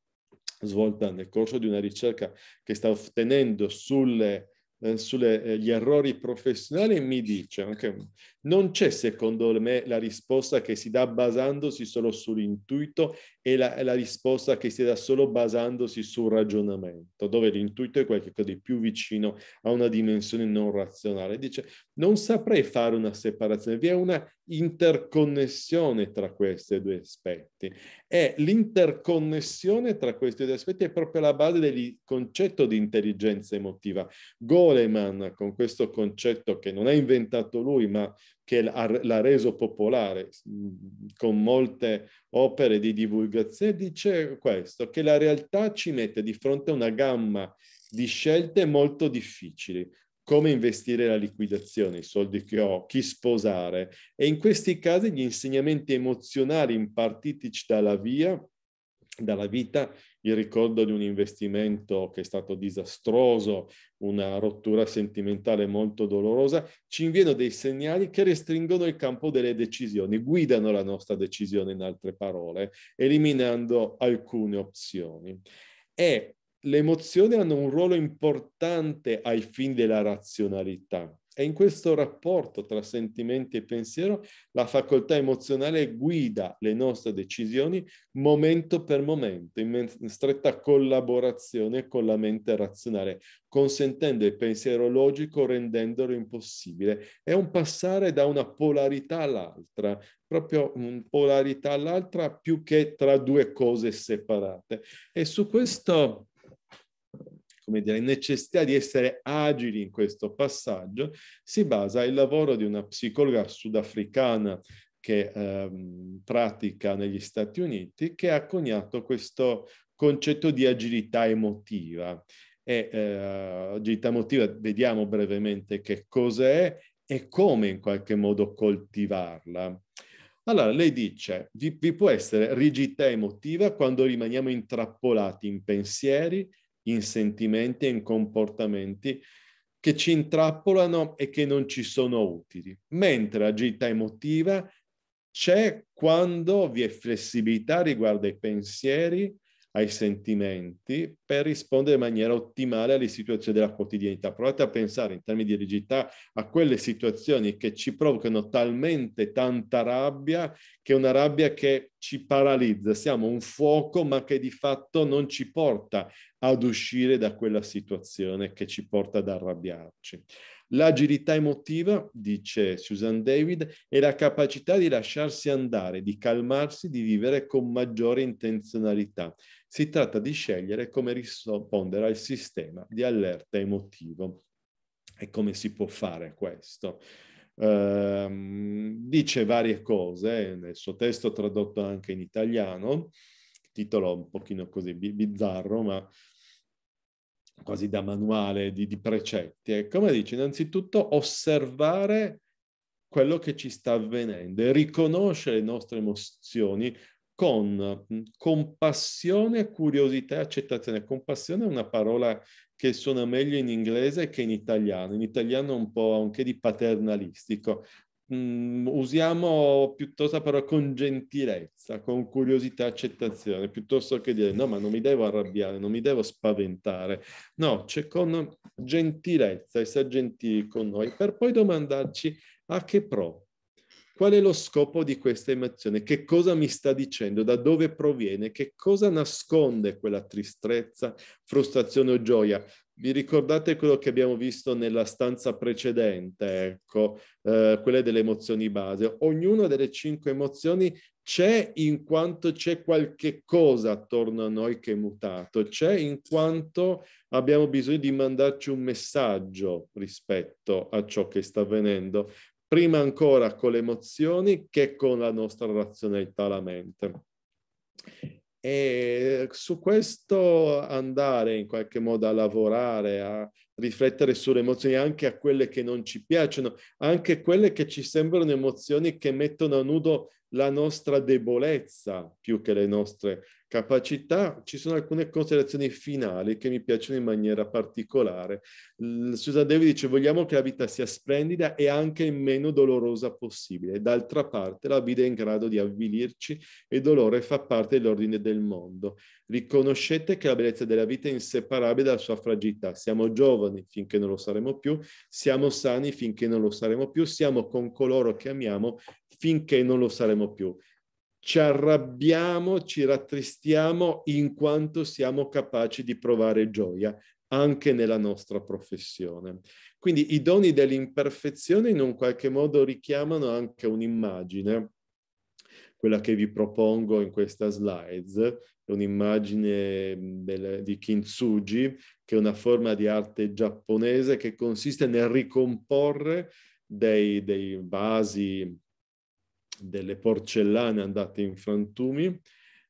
S1: svolta nel corso di una ricerca che sta ottenendo sugli eh, eh errori professionali mi dice che non c'è secondo me la risposta che si dà basandosi solo sull'intuito è la, è la, risposta che si dà solo basandosi sul ragionamento, dove l'intuito è qualcosa di più vicino a una dimensione non razionale. Dice, non saprei fare una separazione, vi è una interconnessione tra questi due aspetti. E l'interconnessione tra questi due aspetti è proprio la base del concetto di intelligenza emotiva. Goleman, con questo concetto che non ha inventato lui, ma che l'ha reso popolare con molte opere di divulgazione, dice questo, che la realtà ci mette di fronte a una gamma di scelte molto difficili, come investire la liquidazione, i soldi che ho, chi sposare. E in questi casi gli insegnamenti emozionali impartitici dalla via, dalla vita, il ricordo di un investimento che è stato disastroso, una rottura sentimentale molto dolorosa, ci inviano dei segnali che restringono il campo delle decisioni, guidano la nostra decisione in altre parole, eliminando alcune opzioni. E le emozioni hanno un ruolo importante ai fini della razionalità. È in questo rapporto tra sentimenti e pensiero la facoltà emozionale guida le nostre decisioni momento per momento, in, stretta collaborazione con la mente razionale, consentendo il pensiero logico rendendolo impossibile. È un passare da una polarità all'altra, proprio una polarità all'altra più che tra due cose separate. E su questo come dire, necessità di essere agili in questo passaggio si basa il lavoro di una psicologa sudafricana che ehm, pratica negli Stati Uniti, che ha coniato questo concetto di agilità emotiva. E, eh, agilità emotiva, vediamo brevemente che cos'è e come in qualche modo coltivarla. Allora, lei dice, vi, vi può essere rigidità emotiva quando rimaniamo intrappolati in pensieri, in sentimenti e in comportamenti che ci intrappolano e che non ci sono utili. Mentre l'agilità emotiva c'è quando vi è flessibilità riguardo ai pensieri, ai sentimenti per rispondere in maniera ottimale alle situazioni della quotidianità. Provate a pensare in termini di rigidità a quelle situazioni che ci provocano talmente tanta rabbia che è una rabbia che ci paralizza, siamo un fuoco ma che di fatto non ci porta ad uscire da quella situazione che ci porta ad arrabbiarci. L'agilità emotiva, dice Susan David, è la capacità di lasciarsi andare, di calmarsi, di vivere con maggiore intenzionalità, si tratta di scegliere come rispondere al sistema di allerta emotivo e come si può fare questo. Uh, dice varie cose nel suo testo tradotto anche in italiano, titolo un pochino così bizzarro, ma quasi da manuale di, di precetti. E ecco, come dice, innanzitutto osservare quello che ci sta avvenendo e riconoscere le nostre emozioni con mm, compassione, curiosità e accettazione. Compassione è una parola che suona meglio in inglese che in italiano. In italiano è un po' anche di paternalistico. Mm, usiamo piuttosto la parola con gentilezza, con curiosità e accettazione, piuttosto che dire no, ma non mi devo arrabbiare, non mi devo spaventare. No, c'è con gentilezza, essere gentili con noi, per poi domandarci a che pro, Qual è lo scopo di questa emozione? Che cosa mi sta dicendo? Da dove proviene? Che cosa nasconde quella tristezza, frustrazione o gioia? Vi ricordate quello che abbiamo visto nella stanza precedente, ecco, eh, quelle delle emozioni base. Ognuna delle cinque emozioni c'è in quanto c'è qualche cosa attorno a noi che è mutato, c'è in quanto abbiamo bisogno di mandarci un messaggio rispetto a ciò che sta avvenendo prima ancora con le emozioni che con la nostra razionalità, la mente. E su questo andare in qualche modo a lavorare, a riflettere sulle emozioni, anche a quelle che non ci piacciono, anche quelle che ci sembrano emozioni che mettono a nudo la nostra debolezza più che le nostre capacità, ci sono alcune considerazioni finali che mi piacciono in maniera particolare. Susan Devi dice vogliamo che la vita sia splendida e anche meno dolorosa possibile. D'altra parte la vita è in grado di avvilirci e il dolore fa parte dell'ordine del mondo. Riconoscete che la bellezza della vita è inseparabile dalla sua fragilità. Siamo giovani finché non lo saremo più, siamo sani finché non lo saremo più, siamo con coloro che amiamo finché non lo saremo più ci arrabbiamo, ci rattristiamo in quanto siamo capaci di provare gioia anche nella nostra professione. Quindi i doni dell'imperfezione in un qualche modo richiamano anche un'immagine, quella che vi propongo in questa slide, è un'immagine mm, del, di kintsugi, che è una forma di arte giapponese che consiste nel ricomporre dei, dei vasi delle porcellane andate in frantumi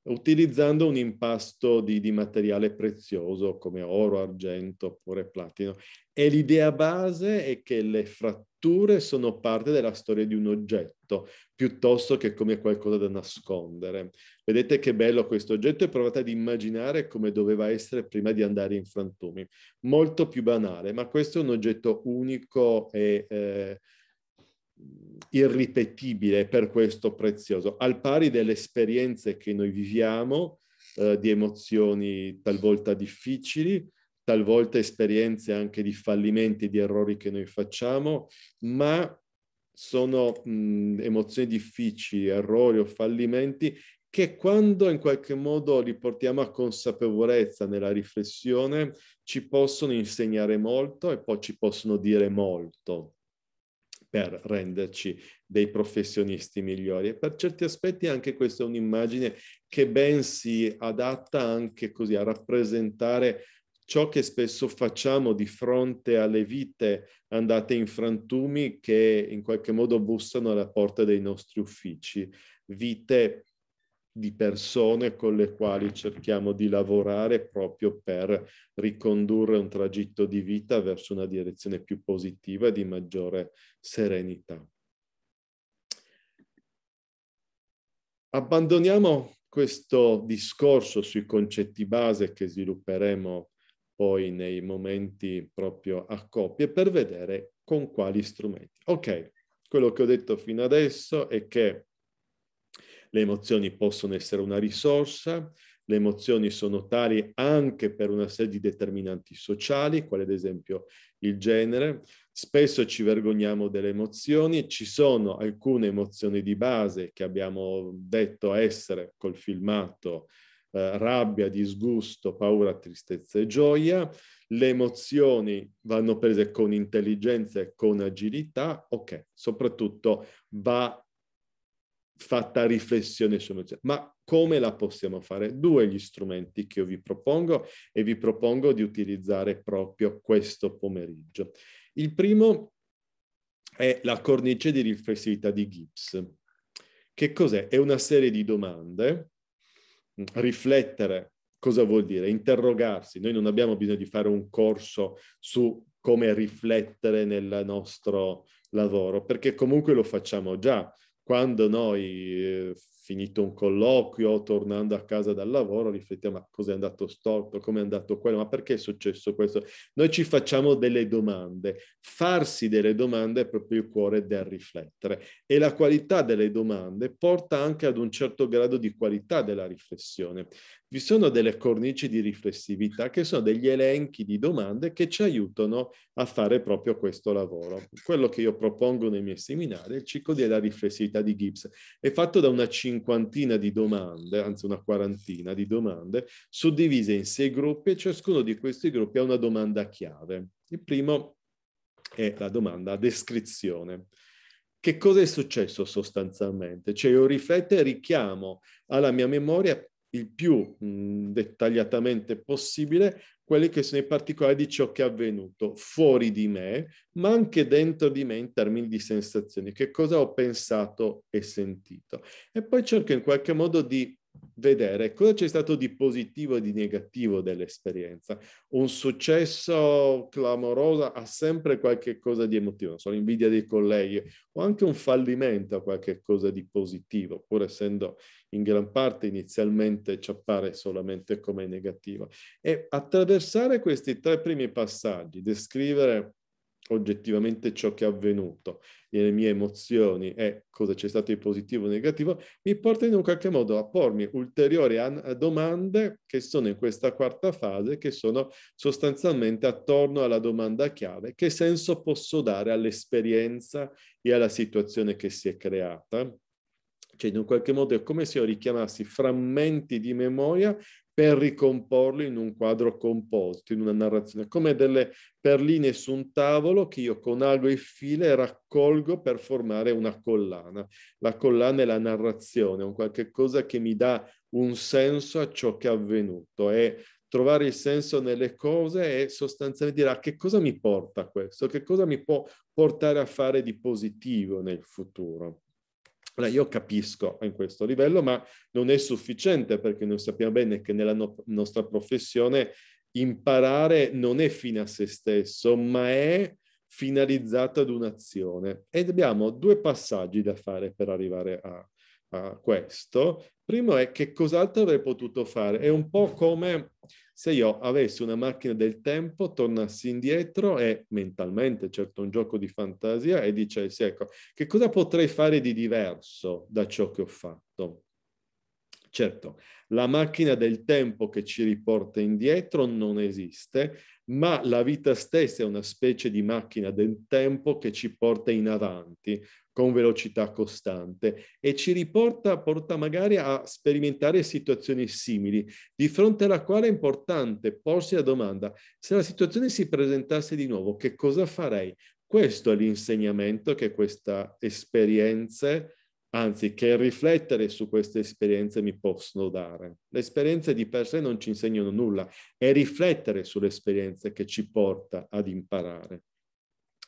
S1: utilizzando un impasto di, di materiale prezioso come oro, argento oppure platino. E l'idea base è che le fratture sono parte della storia di un oggetto piuttosto che come qualcosa da nascondere. Vedete che bello questo oggetto e provate ad immaginare come doveva essere prima di andare in frantumi. Molto più banale, ma questo è un oggetto unico e... Eh, irripetibile per questo prezioso, al pari delle esperienze che noi viviamo, eh, di emozioni talvolta difficili, talvolta esperienze anche di fallimenti, di errori che noi facciamo, ma sono mh, emozioni difficili, errori o fallimenti che quando in qualche modo li portiamo a consapevolezza nella riflessione ci possono insegnare molto e poi ci possono dire molto per renderci dei professionisti migliori. E per certi aspetti anche questa è un'immagine che ben si adatta anche così a rappresentare ciò che spesso facciamo di fronte alle vite andate in frantumi che in qualche modo bussano alla porta dei nostri uffici, vite di persone con le quali cerchiamo di lavorare proprio per ricondurre un tragitto di vita verso una direzione più positiva e di maggiore serenità. Abbandoniamo questo discorso sui concetti base che svilupperemo poi nei momenti proprio a coppie per vedere con quali strumenti. Ok, quello che ho detto fino adesso è che le emozioni possono essere una risorsa, le emozioni sono tali anche per una serie di determinanti sociali, quale ad esempio il genere. Spesso ci vergogniamo delle emozioni, ci sono alcune emozioni di base che abbiamo detto essere col filmato eh, rabbia, disgusto, paura, tristezza e gioia. Le emozioni vanno prese con intelligenza e con agilità, ok, soprattutto va fatta riflessione su noi. Ma come la possiamo fare? Due gli strumenti che io vi propongo e vi propongo di utilizzare proprio questo pomeriggio. Il primo è la cornice di riflessività di Gibbs. Che cos'è? È una serie di domande. Riflettere cosa vuol dire? Interrogarsi. Noi non abbiamo bisogno di fare un corso su come riflettere nel nostro lavoro, perché comunque lo facciamo già quando noi, eh, finito un colloquio, tornando a casa dal lavoro, riflettiamo ma cos'è andato storto, come è andato quello, ma perché è successo questo? Noi ci facciamo delle domande. Farsi delle domande è proprio il cuore del riflettere e la qualità delle domande porta anche ad un certo grado di qualità della riflessione vi sono delle cornici di riflessività che sono degli elenchi di domande che ci aiutano a fare proprio questo lavoro. Quello che io propongo nei miei seminari è il ciclo della riflessività di Gibbs. È fatto da una cinquantina di domande, anzi una quarantina di domande, suddivise in sei gruppi e ciascuno di questi gruppi ha una domanda chiave. Il primo è la domanda a descrizione che cosa è successo sostanzialmente? Cioè io rifletto e richiamo alla mia memoria il più mh, dettagliatamente possibile quelli che sono i particolari di ciò che è avvenuto fuori di me, ma anche dentro di me in termini di sensazioni, che cosa ho pensato e sentito. E poi cerco in qualche modo di vedere cosa c'è stato di positivo e di negativo dell'esperienza. Un successo clamoroso ha sempre qualche cosa di emotivo, non sono l'invidia dei colleghi, o anche un fallimento ha qualche cosa di positivo, pur essendo in gran parte inizialmente ci appare solamente come negativo. E attraversare questi tre primi passaggi, descrivere oggettivamente ciò che è avvenuto le mie emozioni e cosa c'è stato di positivo o negativo, mi porta in un qualche modo a pormi ulteriori an- domande che sono in questa quarta fase, che sono sostanzialmente attorno alla domanda chiave, che senso posso dare all'esperienza e alla situazione che si è creata? Cioè, in un qualche modo è come se io richiamassi frammenti di memoria per ricomporli in un quadro composto, in una narrazione, come delle perline su un tavolo che io con ago e file raccolgo per formare una collana. La collana è la narrazione, è un qualche cosa che mi dà un senso a ciò che è avvenuto e trovare il senso nelle cose e sostanzialmente dire a ah, che cosa mi porta questo, che cosa mi può portare a fare di positivo nel futuro. Ora io capisco in questo livello, ma non è sufficiente perché noi sappiamo bene che nella no- nostra professione imparare non è fine a se stesso, ma è finalizzato ad un'azione. E abbiamo due passaggi da fare per arrivare a, a questo, primo è che cos'altro avrei potuto fare. È un po' come se io avessi una macchina del tempo, tornassi indietro e mentalmente, certo, un gioco di fantasia e dicessi, ecco, che cosa potrei fare di diverso da ciò che ho fatto? Certo, la macchina del tempo che ci riporta indietro non esiste, ma la vita stessa è una specie di macchina del tempo che ci porta in avanti, con velocità costante e ci riporta, porta magari a sperimentare situazioni simili, di fronte alla quale è importante porsi la domanda, se la situazione si presentasse di nuovo, che cosa farei? Questo è l'insegnamento che queste esperienze, anzi che riflettere su queste esperienze mi possono dare. Le esperienze di per sé non ci insegnano nulla, è riflettere sulle esperienze che ci porta ad imparare.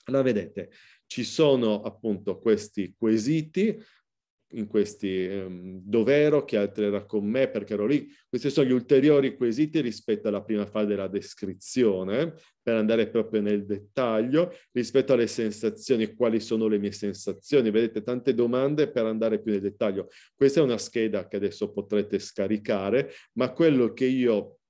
S1: La vedete, ci sono appunto questi quesiti, in questi um, dovero, chi era con me, perché ero lì. Questi sono gli ulteriori quesiti rispetto alla prima fase della descrizione, per andare proprio nel dettaglio, rispetto alle sensazioni, quali sono le mie sensazioni. Vedete tante domande per andare più nel dettaglio. Questa è una scheda che adesso potrete scaricare, ma quello che io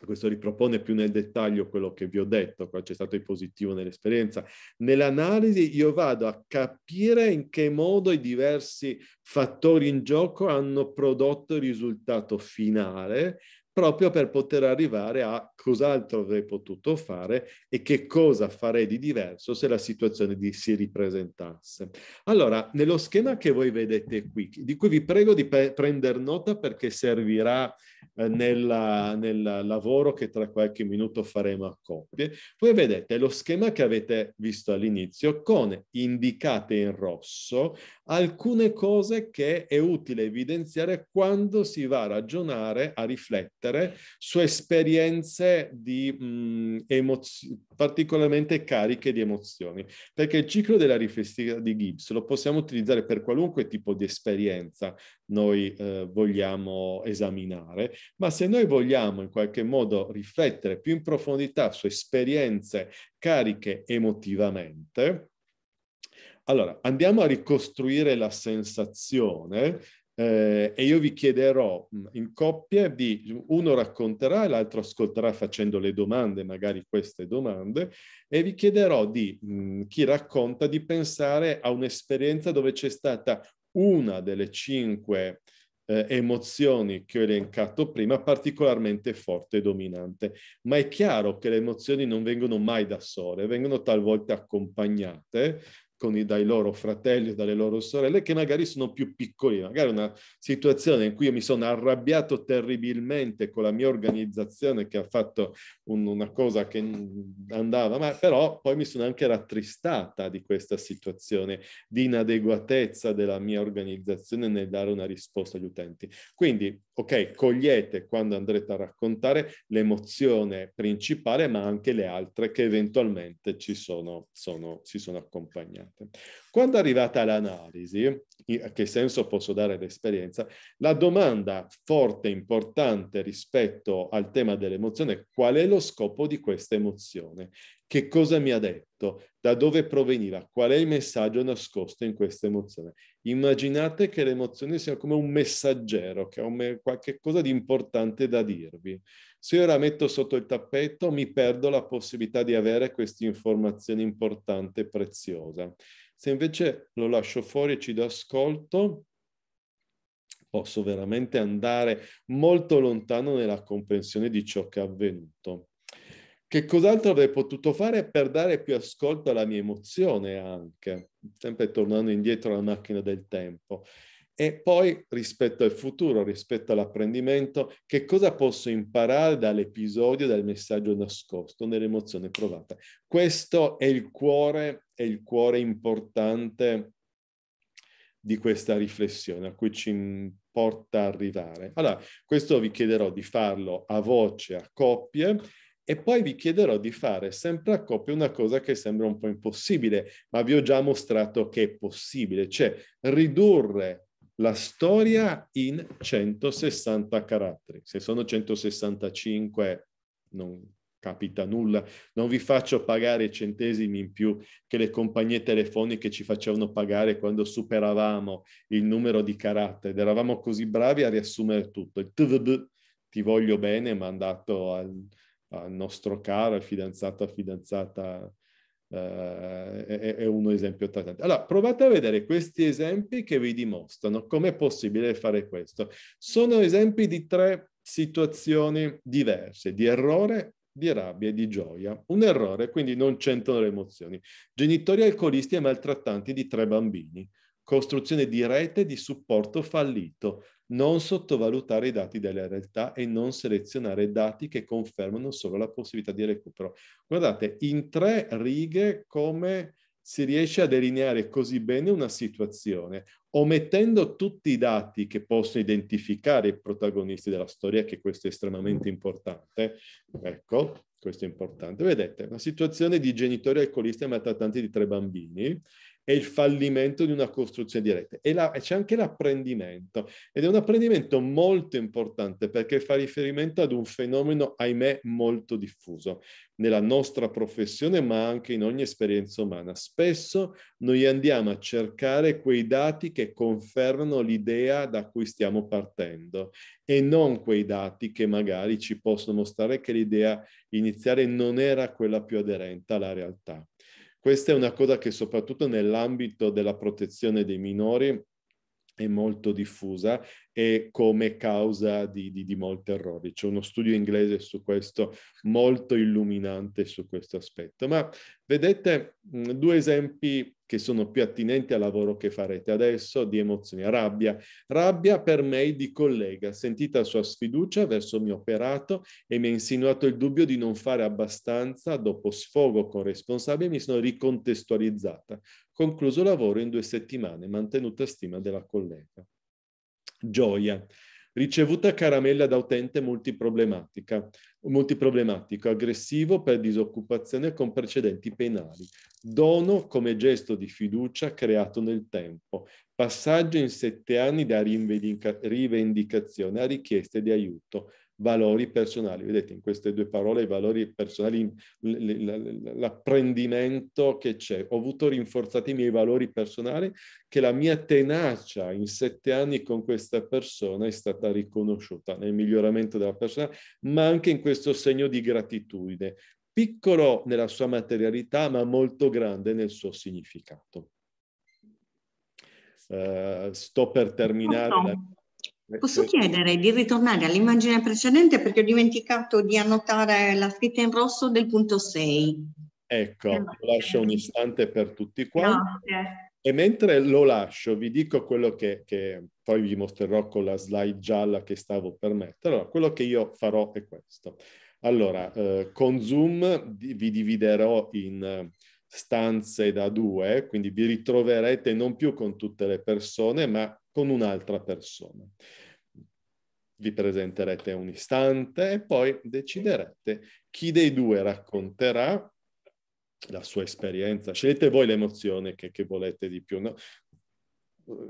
S1: cioè, questo ripropone più nel dettaglio quello che vi ho detto, qua c'è stato il positivo nell'esperienza. Nell'analisi io vado a capire in che modo i diversi fattori in gioco hanno prodotto il risultato finale proprio per poter arrivare a cos'altro avrei potuto fare e che cosa farei di diverso se la situazione di, si ripresentasse. Allora, nello schema che voi vedete qui, di cui vi prego di pre- prendere nota perché servirà eh, nella, nel lavoro che tra qualche minuto faremo a coppie, voi vedete lo schema che avete visto all'inizio con indicate in rosso alcune cose che è utile evidenziare quando si va a ragionare, a riflettere riflettere su esperienze di, mh, emozio- particolarmente cariche di emozioni, perché il ciclo della riflessiva di Gibbs lo possiamo utilizzare per qualunque tipo di esperienza noi eh, vogliamo esaminare, ma se noi vogliamo in qualche modo riflettere più in profondità su esperienze cariche emotivamente, allora, andiamo a ricostruire la sensazione eh, e io vi chiederò in coppia di uno racconterà e l'altro ascolterà facendo le domande, magari queste domande, e vi chiederò di mh, chi racconta di pensare a un'esperienza dove c'è stata una delle cinque eh, emozioni che ho elencato prima particolarmente forte e dominante. Ma è chiaro che le emozioni non vengono mai da sole, vengono talvolta accompagnate i, dai loro fratelli, dalle loro sorelle, che magari sono più piccoli, magari una situazione in cui io mi sono arrabbiato terribilmente con la mia organizzazione che ha fatto un, una cosa che andava, ma però poi mi sono anche rattristata di questa situazione di inadeguatezza della mia organizzazione nel dare una risposta agli utenti. Quindi, ok, cogliete quando andrete a raccontare l'emozione principale, ma anche le altre che eventualmente ci sono, sono, si sono accompagnate importante. Quando è arrivata l'analisi, a che senso posso dare l'esperienza? la domanda forte, importante rispetto al tema dell'emozione è qual è lo scopo di questa emozione? Che cosa mi ha detto? Da dove proveniva? Qual è il messaggio nascosto in questa emozione? Immaginate che l'emozione sia come un messaggero, che ha qualcosa di importante da dirvi. Se io la metto sotto il tappeto, mi perdo la possibilità di avere questa informazione importante e preziosa. Se invece lo lascio fuori e ci do ascolto, posso veramente andare molto lontano nella comprensione di ciò che è avvenuto. Che cos'altro avrei potuto fare per dare più ascolto alla mia emozione anche, sempre tornando indietro alla macchina del tempo? E poi rispetto al futuro, rispetto all'apprendimento, che cosa posso imparare dall'episodio, dal messaggio nascosto, nell'emozione provata? Questo è il cuore, è il cuore importante di questa riflessione a cui ci importa arrivare. Allora, questo vi chiederò di farlo a voce, a coppie, e poi vi chiederò di fare sempre a coppia una cosa che sembra un po' impossibile, ma vi ho già mostrato che è possibile, cioè ridurre la storia in 160 caratteri. Se sono 165 non capita nulla, non vi faccio pagare centesimi in più che le compagnie telefoniche ci facevano pagare quando superavamo il numero di caratteri, eravamo così bravi a riassumere tutto. Il tvb, ti voglio bene, mandato al, al nostro caro, al fidanzato, a fidanzata eh, è, è un esempio tra tanti. Allora, provate a vedere questi esempi che vi dimostrano com'è possibile fare questo. Sono esempi di tre situazioni diverse, di errore di rabbia e di gioia. Un errore, quindi non c'entrano le emozioni. Genitori alcolisti e maltrattanti di tre bambini costruzione di rete di supporto fallito, non sottovalutare i dati della realtà e non selezionare dati che confermano solo la possibilità di recupero. Guardate, in tre righe come si riesce a delineare così bene una situazione, omettendo tutti i dati che possono identificare i protagonisti della storia, che questo è estremamente importante. Ecco, questo è importante. Vedete, una situazione di genitori alcolisti e maltrattanti di tre bambini è il fallimento di una costruzione di rete. E, la, e c'è anche l'apprendimento. Ed è un apprendimento molto importante perché fa riferimento ad un fenomeno, ahimè, molto diffuso nella nostra professione, ma anche in ogni esperienza umana. Spesso noi andiamo a cercare quei dati che confermano l'idea da cui stiamo partendo e non quei dati che magari ci possono mostrare che l'idea iniziale non era quella più aderente alla realtà. Questa è una cosa che soprattutto nell'ambito della protezione dei minori è molto diffusa e come causa di, di, di molti errori. C'è uno studio inglese su questo molto illuminante su questo aspetto. Ma vedete mh, mm, due esempi che sono più attinenti al lavoro che farete adesso, di emozioni, rabbia. Rabbia per me di collega, sentita sua sfiducia verso il mio operato e mi ha insinuato il dubbio di non fare abbastanza, dopo sfogo con responsabile mi sono ricontestualizzata. Concluso lavoro in due settimane, mantenuta stima della collega. Gioia. Ricevuta caramella da utente multiproblematica, multiproblematico, aggressivo per disoccupazione con precedenti penali. Dono come gesto di fiducia creato nel tempo. Passaggio in sette anni da rivendicazione a richieste di aiuto valori personali. Vedete in queste due parole i valori personali, l'apprendimento che c'è. Ho avuto rinforzati i miei valori personali che la mia tenacia in sette anni con questa persona è stata riconosciuta nel miglioramento della persona, ma anche in questo segno di gratitudine, piccolo nella sua materialità, ma molto grande nel suo significato. Uh, sto per terminare. La eh, Posso
S2: eh, chiedere di ritornare all'immagine precedente perché ho dimenticato di annotare la scritta in rosso del punto 6.
S1: Ecco, eh, lo lascio un istante per tutti quanti. Grazie. E mentre lo lascio, vi dico quello che, che, poi vi mostrerò con la slide gialla che stavo per mettere. Allora, quello che io farò è questo. Allora, eh, con Zoom vi dividerò in stanze da due, quindi vi ritroverete non più con tutte le persone, ma con un'altra persona. Vi presenterete un istante e poi deciderete chi dei due racconterà la sua esperienza. Scegliete voi l'emozione che, che volete di più. No?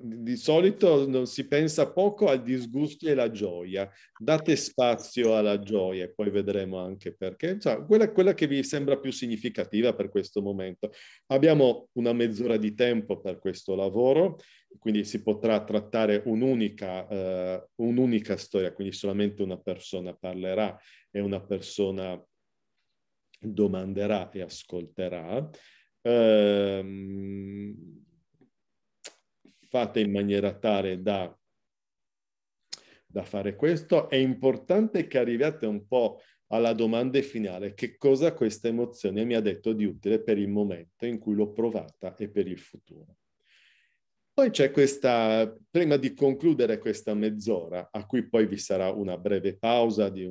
S1: Di solito non si pensa poco al disgusto e alla gioia. Date spazio alla gioia e poi vedremo anche perché. Cioè, quella, quella che vi sembra più significativa per questo momento. Abbiamo una mezz'ora di tempo per questo lavoro quindi si potrà trattare un'unica, eh, un'unica, storia, quindi solamente una persona parlerà e una persona domanderà e ascolterà. Eh, fatta in maniera tale da, da fare questo, è importante che arriviate un po' alla domanda finale, che cosa questa emozione mi ha detto di utile per il momento in cui l'ho provata e per il futuro. Poi c'è questa, prima di concludere questa mezz'ora, a cui poi vi sarà una breve pausa di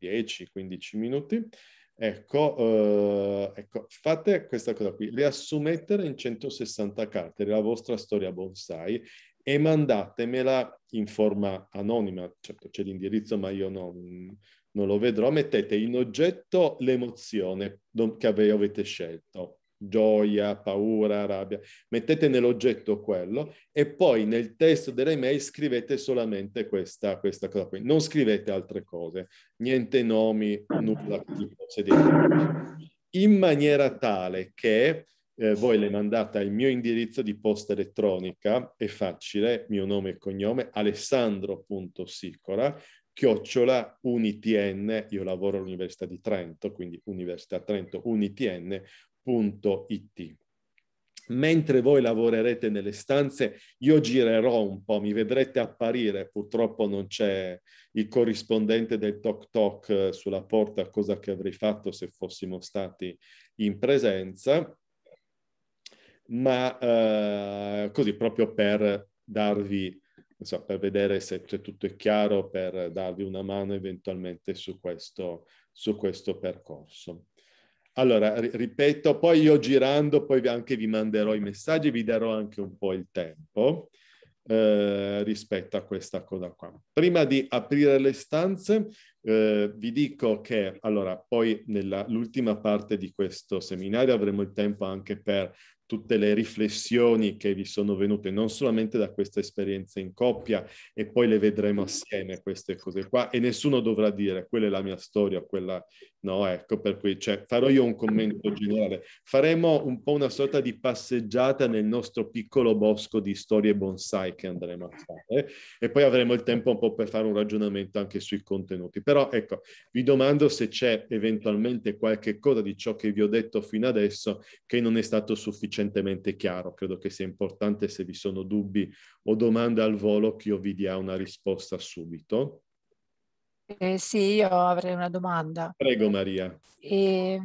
S1: 10-15 minuti, ecco, eh, ecco, fate questa cosa qui, riassumete in 160 carte la vostra storia bonsai e mandatemela in forma anonima, certo c'è l'indirizzo ma io non, non lo vedrò, mettete in oggetto l'emozione che avete scelto gioia, paura, rabbia. Mettete nell'oggetto quello e poi nel testo dell'email scrivete solamente questa, questa cosa qui. Non scrivete altre cose, niente nomi, nulla di procedere. In maniera tale che eh, voi le mandate al mio indirizzo di posta elettronica, è facile, mio nome e cognome, alessandro.sicora, chiocciola unitn, io lavoro all'Università di Trento, quindi Università Trento unitn, www.ecoscienza.it. Mentre voi lavorerete nelle stanze, io girerò un po', mi vedrete apparire, purtroppo non c'è il corrispondente del toc toc eh, sulla porta, cosa che avrei fatto se fossimo stati in presenza, ma eh, così proprio per darvi, so, per vedere se, se tutto è chiaro, per darvi una mano eventualmente su questo, su questo percorso. Allora, ripeto, poi io girando, poi anche vi manderò i messaggi, vi darò anche un po' il tempo eh, rispetto a questa cosa qua. Prima di aprire le stanze, eh, vi dico che, allora, poi nell'ultima parte di questo seminario avremo il tempo anche per tutte le riflessioni che vi sono venute, non solamente da questa esperienza in coppia, e poi le vedremo assieme queste cose qua, e nessuno dovrà dire quella è la mia storia, quella No, ecco per cui cioè, farò io un commento generale. Faremo un po' una sorta di passeggiata nel nostro piccolo bosco di storie bonsai che andremo a fare e poi avremo il tempo un po' per fare un ragionamento anche sui contenuti. Però ecco, vi domando se c'è eventualmente qualche cosa di ciò che vi ho detto fino adesso che non è stato sufficientemente chiaro. Credo che sia importante se vi sono dubbi o domande al volo che io vi dia una risposta subito. Eh, sì, io avrei una domanda. Prego Maria. Eh,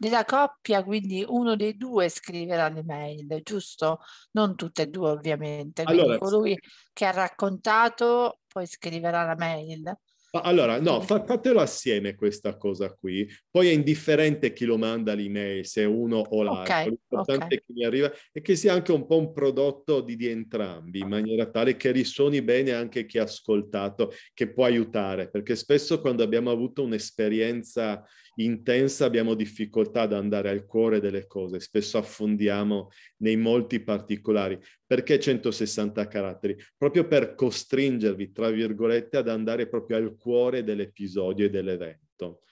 S1: nella coppia, quindi uno dei due scriverà l'email, giusto? Non tutte e due, ovviamente. Quindi allora, colui che ha raccontato poi scriverà la mail allora, no, fatelo assieme questa cosa qui. Poi è indifferente chi lo manda l'email, se uno o l'altro. Okay, L'importante okay. è che mi arriva e che sia anche un po' un prodotto di, di entrambi, in maniera tale che risuoni bene anche chi ha ascoltato, che può aiutare. Perché spesso quando abbiamo avuto un'esperienza intensa abbiamo difficoltà ad andare al cuore delle cose, spesso affondiamo nei molti particolari. Perché 160 caratteri? Proprio per costringervi, tra virgolette, ad andare proprio al cuore dell'episodio e dell'evento.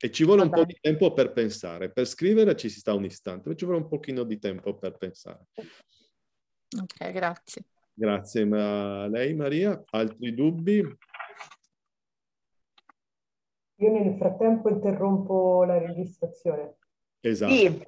S1: E ci vuole Va un po' di tempo per pensare, per scrivere ci si sta un istante, ma ci vuole un pochino di tempo per pensare.
S2: Ok, grazie.
S1: Grazie, a lei Maria, altri dubbi?
S2: Io nel frattempo interrompo la registrazione.
S1: Esatto. Sì.